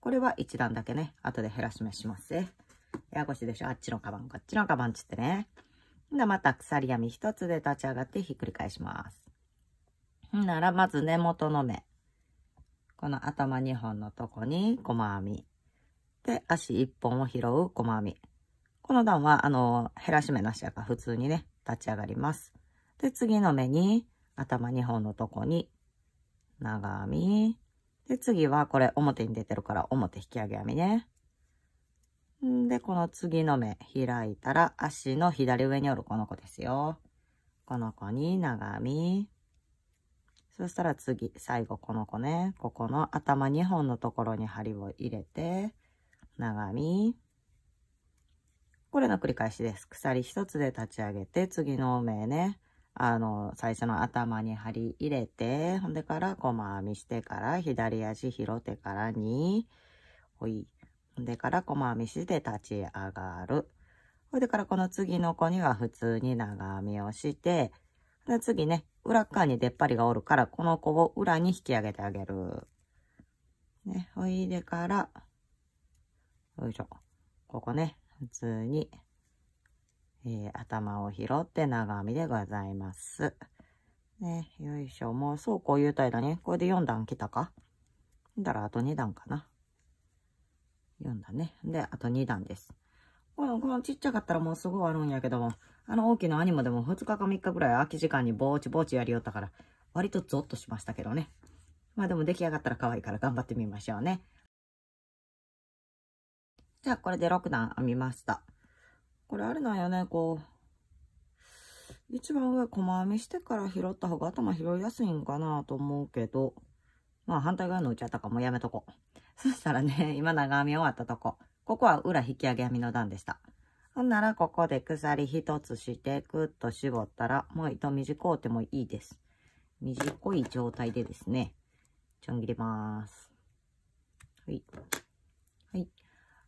これは1段だけね、後で減らし目しますね。ややこしいでしょあっちのカバン、こっちのカバンつってね。で、また鎖編み1つで立ち上がってひっくり返します。なら、まず根元の目。この頭2本のとこに細編み。で、足1本を拾う細編み。この段は、あの、減らし目なしやから普通にね、立ち上がります。で、次の目に、頭2本のとこに、長編み。で、次はこれ表に出てるから表引き上げ編みね。んで、この次の目開いたら足の左上におるこの子ですよ。この子に長編み。そしたら次、最後この子ね、ここの頭2本のところに針を入れて、長編み。これの繰り返しです。鎖1つで立ち上げて、次の目ね、あの、最初の頭に針入れて、ほんでから細編みしてから、左足拾ってからに、ほい。ほんでから細編みして立ち上がる。ほいでからこの次の子には普通に長編みをして、で次ね、裏側に出っ張りがおるから、この子を裏に引き上げてあげる。ね、ほいでから、よいしょ。ここね、普通にえー、頭を拾って長編みでございます。ね、よいしょ。もうそうこういうたいだね。これで4段来たかだからあと2段かな。4段ね。で、あと2段です。この、このちっちゃかったらもうすぐ終わるんやけども、あの大きな兄もでも2日か3日ぐらい空き時間にぼーちぼーちやりよったから、割とゾッとしましたけどね。まあでも出来上がったら可愛いから頑張ってみましょうね。じゃあこれで6段編みました。これあるのよね、こう。一番上、細編みしてから拾った方が頭拾いやすいんかなと思うけど、まあ反対側の打ちたかもやめとこう。そしたらね、今長編み終わったとこ。ここは裏引き上げ編みの段でした。ほんなら、ここで鎖一つして、ぐっと絞ったら、もう糸短うてもいいです。短い状態でですね、ちょん切ります。はい。はい。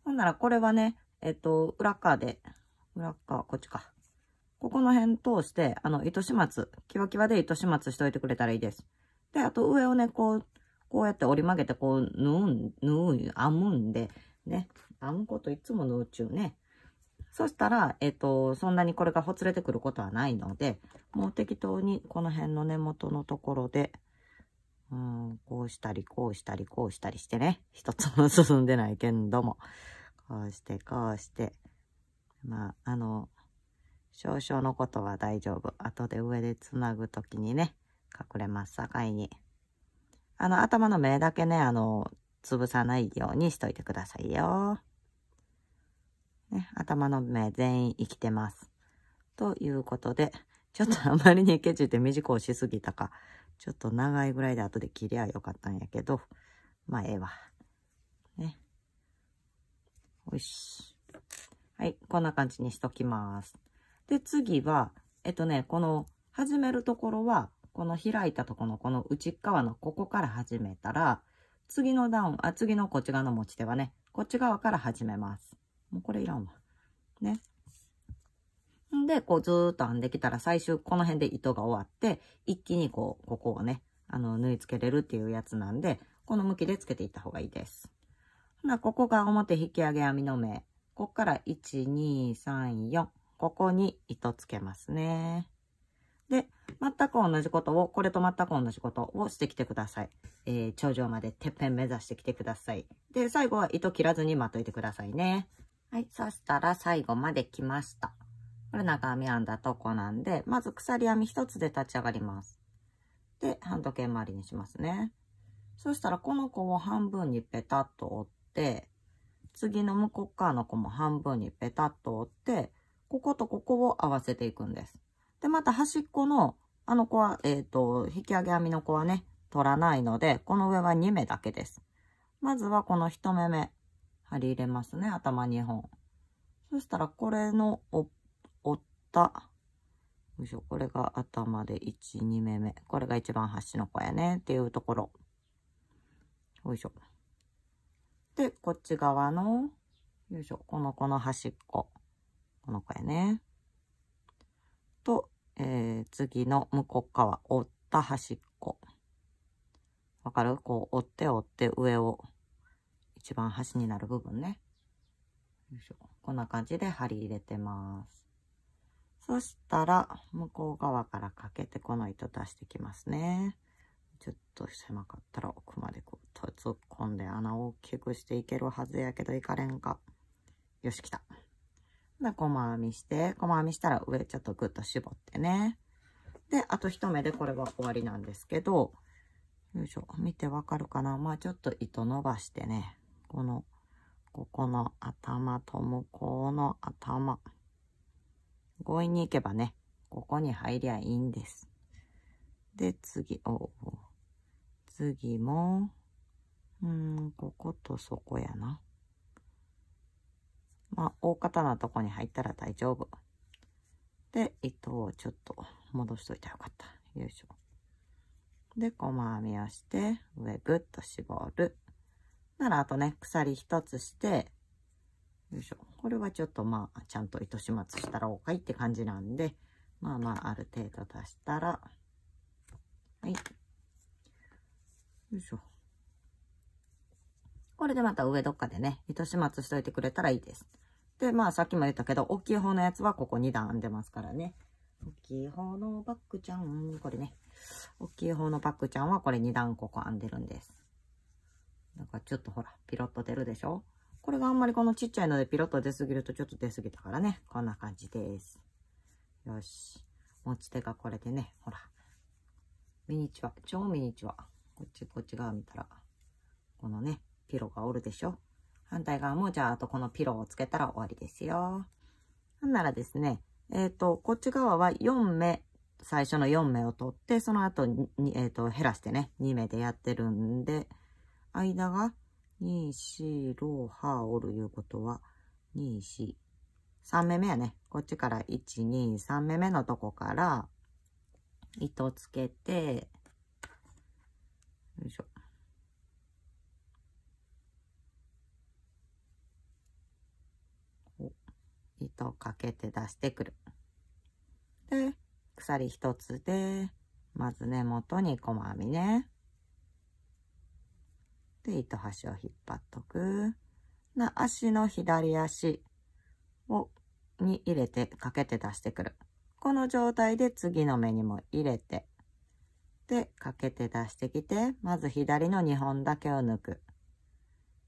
ほんなら、これはね、えっと、裏側で裏側、こっちか。ここの辺通して、あの、糸始末、キワキワで糸始末しといてくれたらいいです。で、あと上をね、こう、こうやって折り曲げて、こう、縫う縫う編むんで、ね。編むこといつも縫うちゅうね。そしたら、えっ、ー、と、そんなにこれがほつれてくることはないので、もう適当にこの辺の根元のところで、うん、こうしたり、こうしたり、こうしたりしてね。一つも進んでないけんども。こうして、こうして。まあ、あの、少々のことは大丈夫。後で上でつなぐときにね、隠れますさかいに。あの、頭の目だけね、あの、潰さないようにしといてくださいよ。ね、頭の目全員生きてます。ということで、ちょっとあまりにケチって短くしすぎたか、ちょっと長いぐらいで後で切りゃよかったんやけど、まあ、ええわ。ね。よし。はい、こんな感じにしときます。で、次は、えっとね、この始めるところは、この開いたとこのこの内側のここから始めたら、次のダウン、あ、次のこっち側の持ち手はね、こっち側から始めます。もうこれいらんわ。ね。んで、こうずーっと編んできたら最終この辺で糸が終わって、一気にこう、ここをね、あの、縫い付けれるっていうやつなんで、この向きでつけていった方がいいです。ほな、ここが表引き上げ編みの目。こから1234ここに糸つけますねで全く同じことをこれと全く同じことをしてきてください、えー、頂上までてっぺん目指してきてくださいで最後は糸切らずにまといてくださいねはい刺したら最後まで来ましたこれ長編み編んだとこなんでまず鎖編み1つで立ち上がりますで半時計回りにしますねそしたらこの子を半分にペタッと折って次の向こう側の子も半分にペタッと折って、こことここを合わせていくんです。で、また端っこの、あの子は、えっ、ー、と、引き上げ編みの子はね、取らないので、この上は2目だけです。まずはこの1目目、針入れますね、頭2本。そしたら、これの折った、よいしょ、これが頭で1、2目目。これが一番端の子やね、っていうところ。よいしょ。で、こっち側の、よいしょ、この子の端っこ。この子やね。と、えー、次の向こう側、折った端っこ。わかるこう、折って折って上を、一番端になる部分ね。よいしょ。こんな感じで針入れてます。そしたら、向こう側からかけてこの糸出してきますね。ちょっと狭かったら奥までこう突っ込んで穴を大きくしていけるはずやけどいかれんか。よし、来た。で、細編みして、細編みしたら上ちょっとぐっと絞ってね。で、あと一目でこれは終わりなんですけど、よいしょ、見てわかるかなまあちょっと糸伸ばしてね、この、ここの頭と向こうの頭。強引に行けばね、ここに入りゃいいんです。で、次、おお次も、うん、こことそこやな。まあ、大方なとこに入ったら大丈夫。で、糸をちょっと戻しといたらよかった。よいしょ。で、細編みをして、上ぐっと絞る。なら、あとね、鎖一つして、よいしょ。これはちょっとまあ、ちゃんと糸始末したらおかいって感じなんで、まあまあ、ある程度足したら、はい、よいしょ。これでまた上どっかでね、糸始末しといてくれたらいいです。で、まあさっきも言ったけど、大きい方のやつはここ2段編んでますからね。大きい方のバッグちゃん、これね。大きい方のバッグちゃんはこれ2段ここ編んでるんです。なんかちょっとほら、ピロッと出るでしょこれがあんまりこのちっちゃいのでピロッと出すぎるとちょっと出すぎたからね。こんな感じです。よし。持ち手がこれでね、ほら。ミニチュア、超ミニチュア。こっち、こっち側見たら、このね、ピロがおるでしょ反対側も、じゃあ、あとこのピロをつけたら終わりですよ。なんならですね、えっ、ー、と、こっち側は4目、最初の4目を取って、その後に、えっ、ー、と、減らしてね、2目でやってるんで、間が、2、4、6、8おるいうことは、2、4、3目目やね。こっちから1、2、3目目のとこから、糸つけて、よいしょ。糸かけて出してくる。で、鎖一つで、まず根元に細編みね。で、糸端を引っ張っとく。な、足の左足を、に入れてかけて出してくる。この状態で次の目にも入れてで、かけて出してきて、まず左の2本だけを抜く。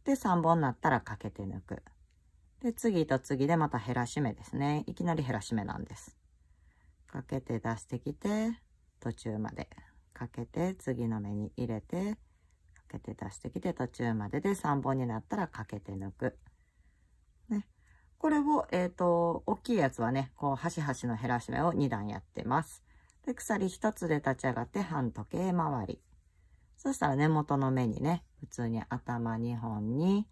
で、3本になったらかけて抜く。で、次と次でまた減らし目ですね。いきなり減らし目なんです。かけて出してきて、途中まで。かけて、次の目に入れて、かけて出してきて、途中までで3本になったらかけて抜く。ね。これを、えっ、ー、と、大きいやつはね、こう、端々の減らし目を2段やってます。で、鎖一つで立ち上がって半時計回り。そしたら根元の目にね、普通に頭2本に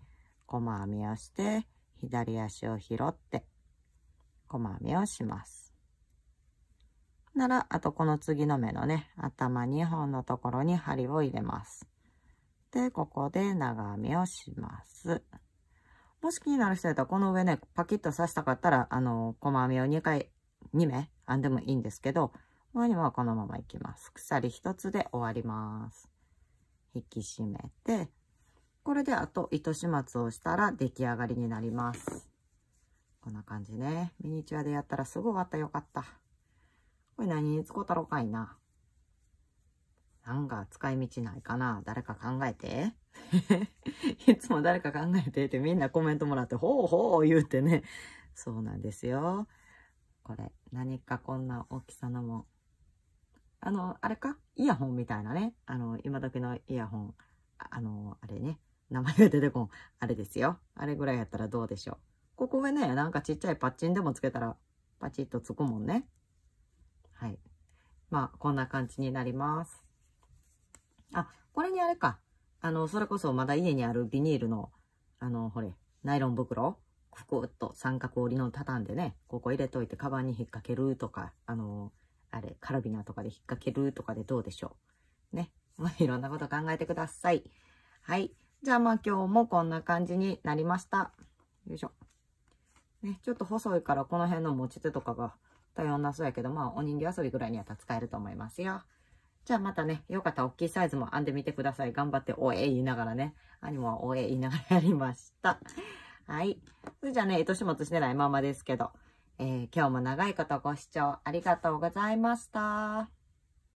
細編みをして、左足を拾って細編みをします。なら、あとこの次の目のね、頭2本のところに針を入れます。で、ここで長編みをします。もし気になる人やったら、この上ね、パキッと刺したかったら、あの、細編みを2回、2目編んでもいいんですけど、前にはこのままいきます。鎖一つで終わります。引き締めて、これであと糸始末をしたら出来上がりになります。こんな感じね。ミニチュアでやったらすぐ終わったよかった。これ何に使うたろうかいな。なんか使い道ないかな誰か考えて。いつも誰か考えてってみんなコメントもらって、ほうほう言うてね。そうなんですよ。これ、何かこんな大きさのもあの、あれかイヤホンみたいなね。あの、今時のイヤホン。あの、あれね。名前が出てこん。あれですよ。あれぐらいやったらどうでしょう。ここがね、なんかちっちゃいパッチンでもつけたら、パチッとつくもんね。はい。まあ、こんな感じになります。あ、これにあれか。あの、それこそまだ家にあるビニールの、あの、ほれ、ナイロン袋ふくっと三角折りの畳んでね、ここ入れといてカバンに引っ掛けるとか、あの、あれ、カラビナとかで引っ掛けるとかでどうでしょう。ね。ま いろんなこと考えてください。はい。じゃあまあ今日もこんな感じになりました。よいしょ。ね、ちょっと細いからこの辺の持ち手とかが多様なそうやけど、まあお人形遊びぐらいには使えると思いますよ。じゃあまたね、よかったら大きいサイズも編んでみてください。頑張っておえ言いながらね。兄もはおえ言いながらやりました。はい。それじゃあね、糸始末してないままですけど。えー、今日も長いことご視聴ありがとうございました。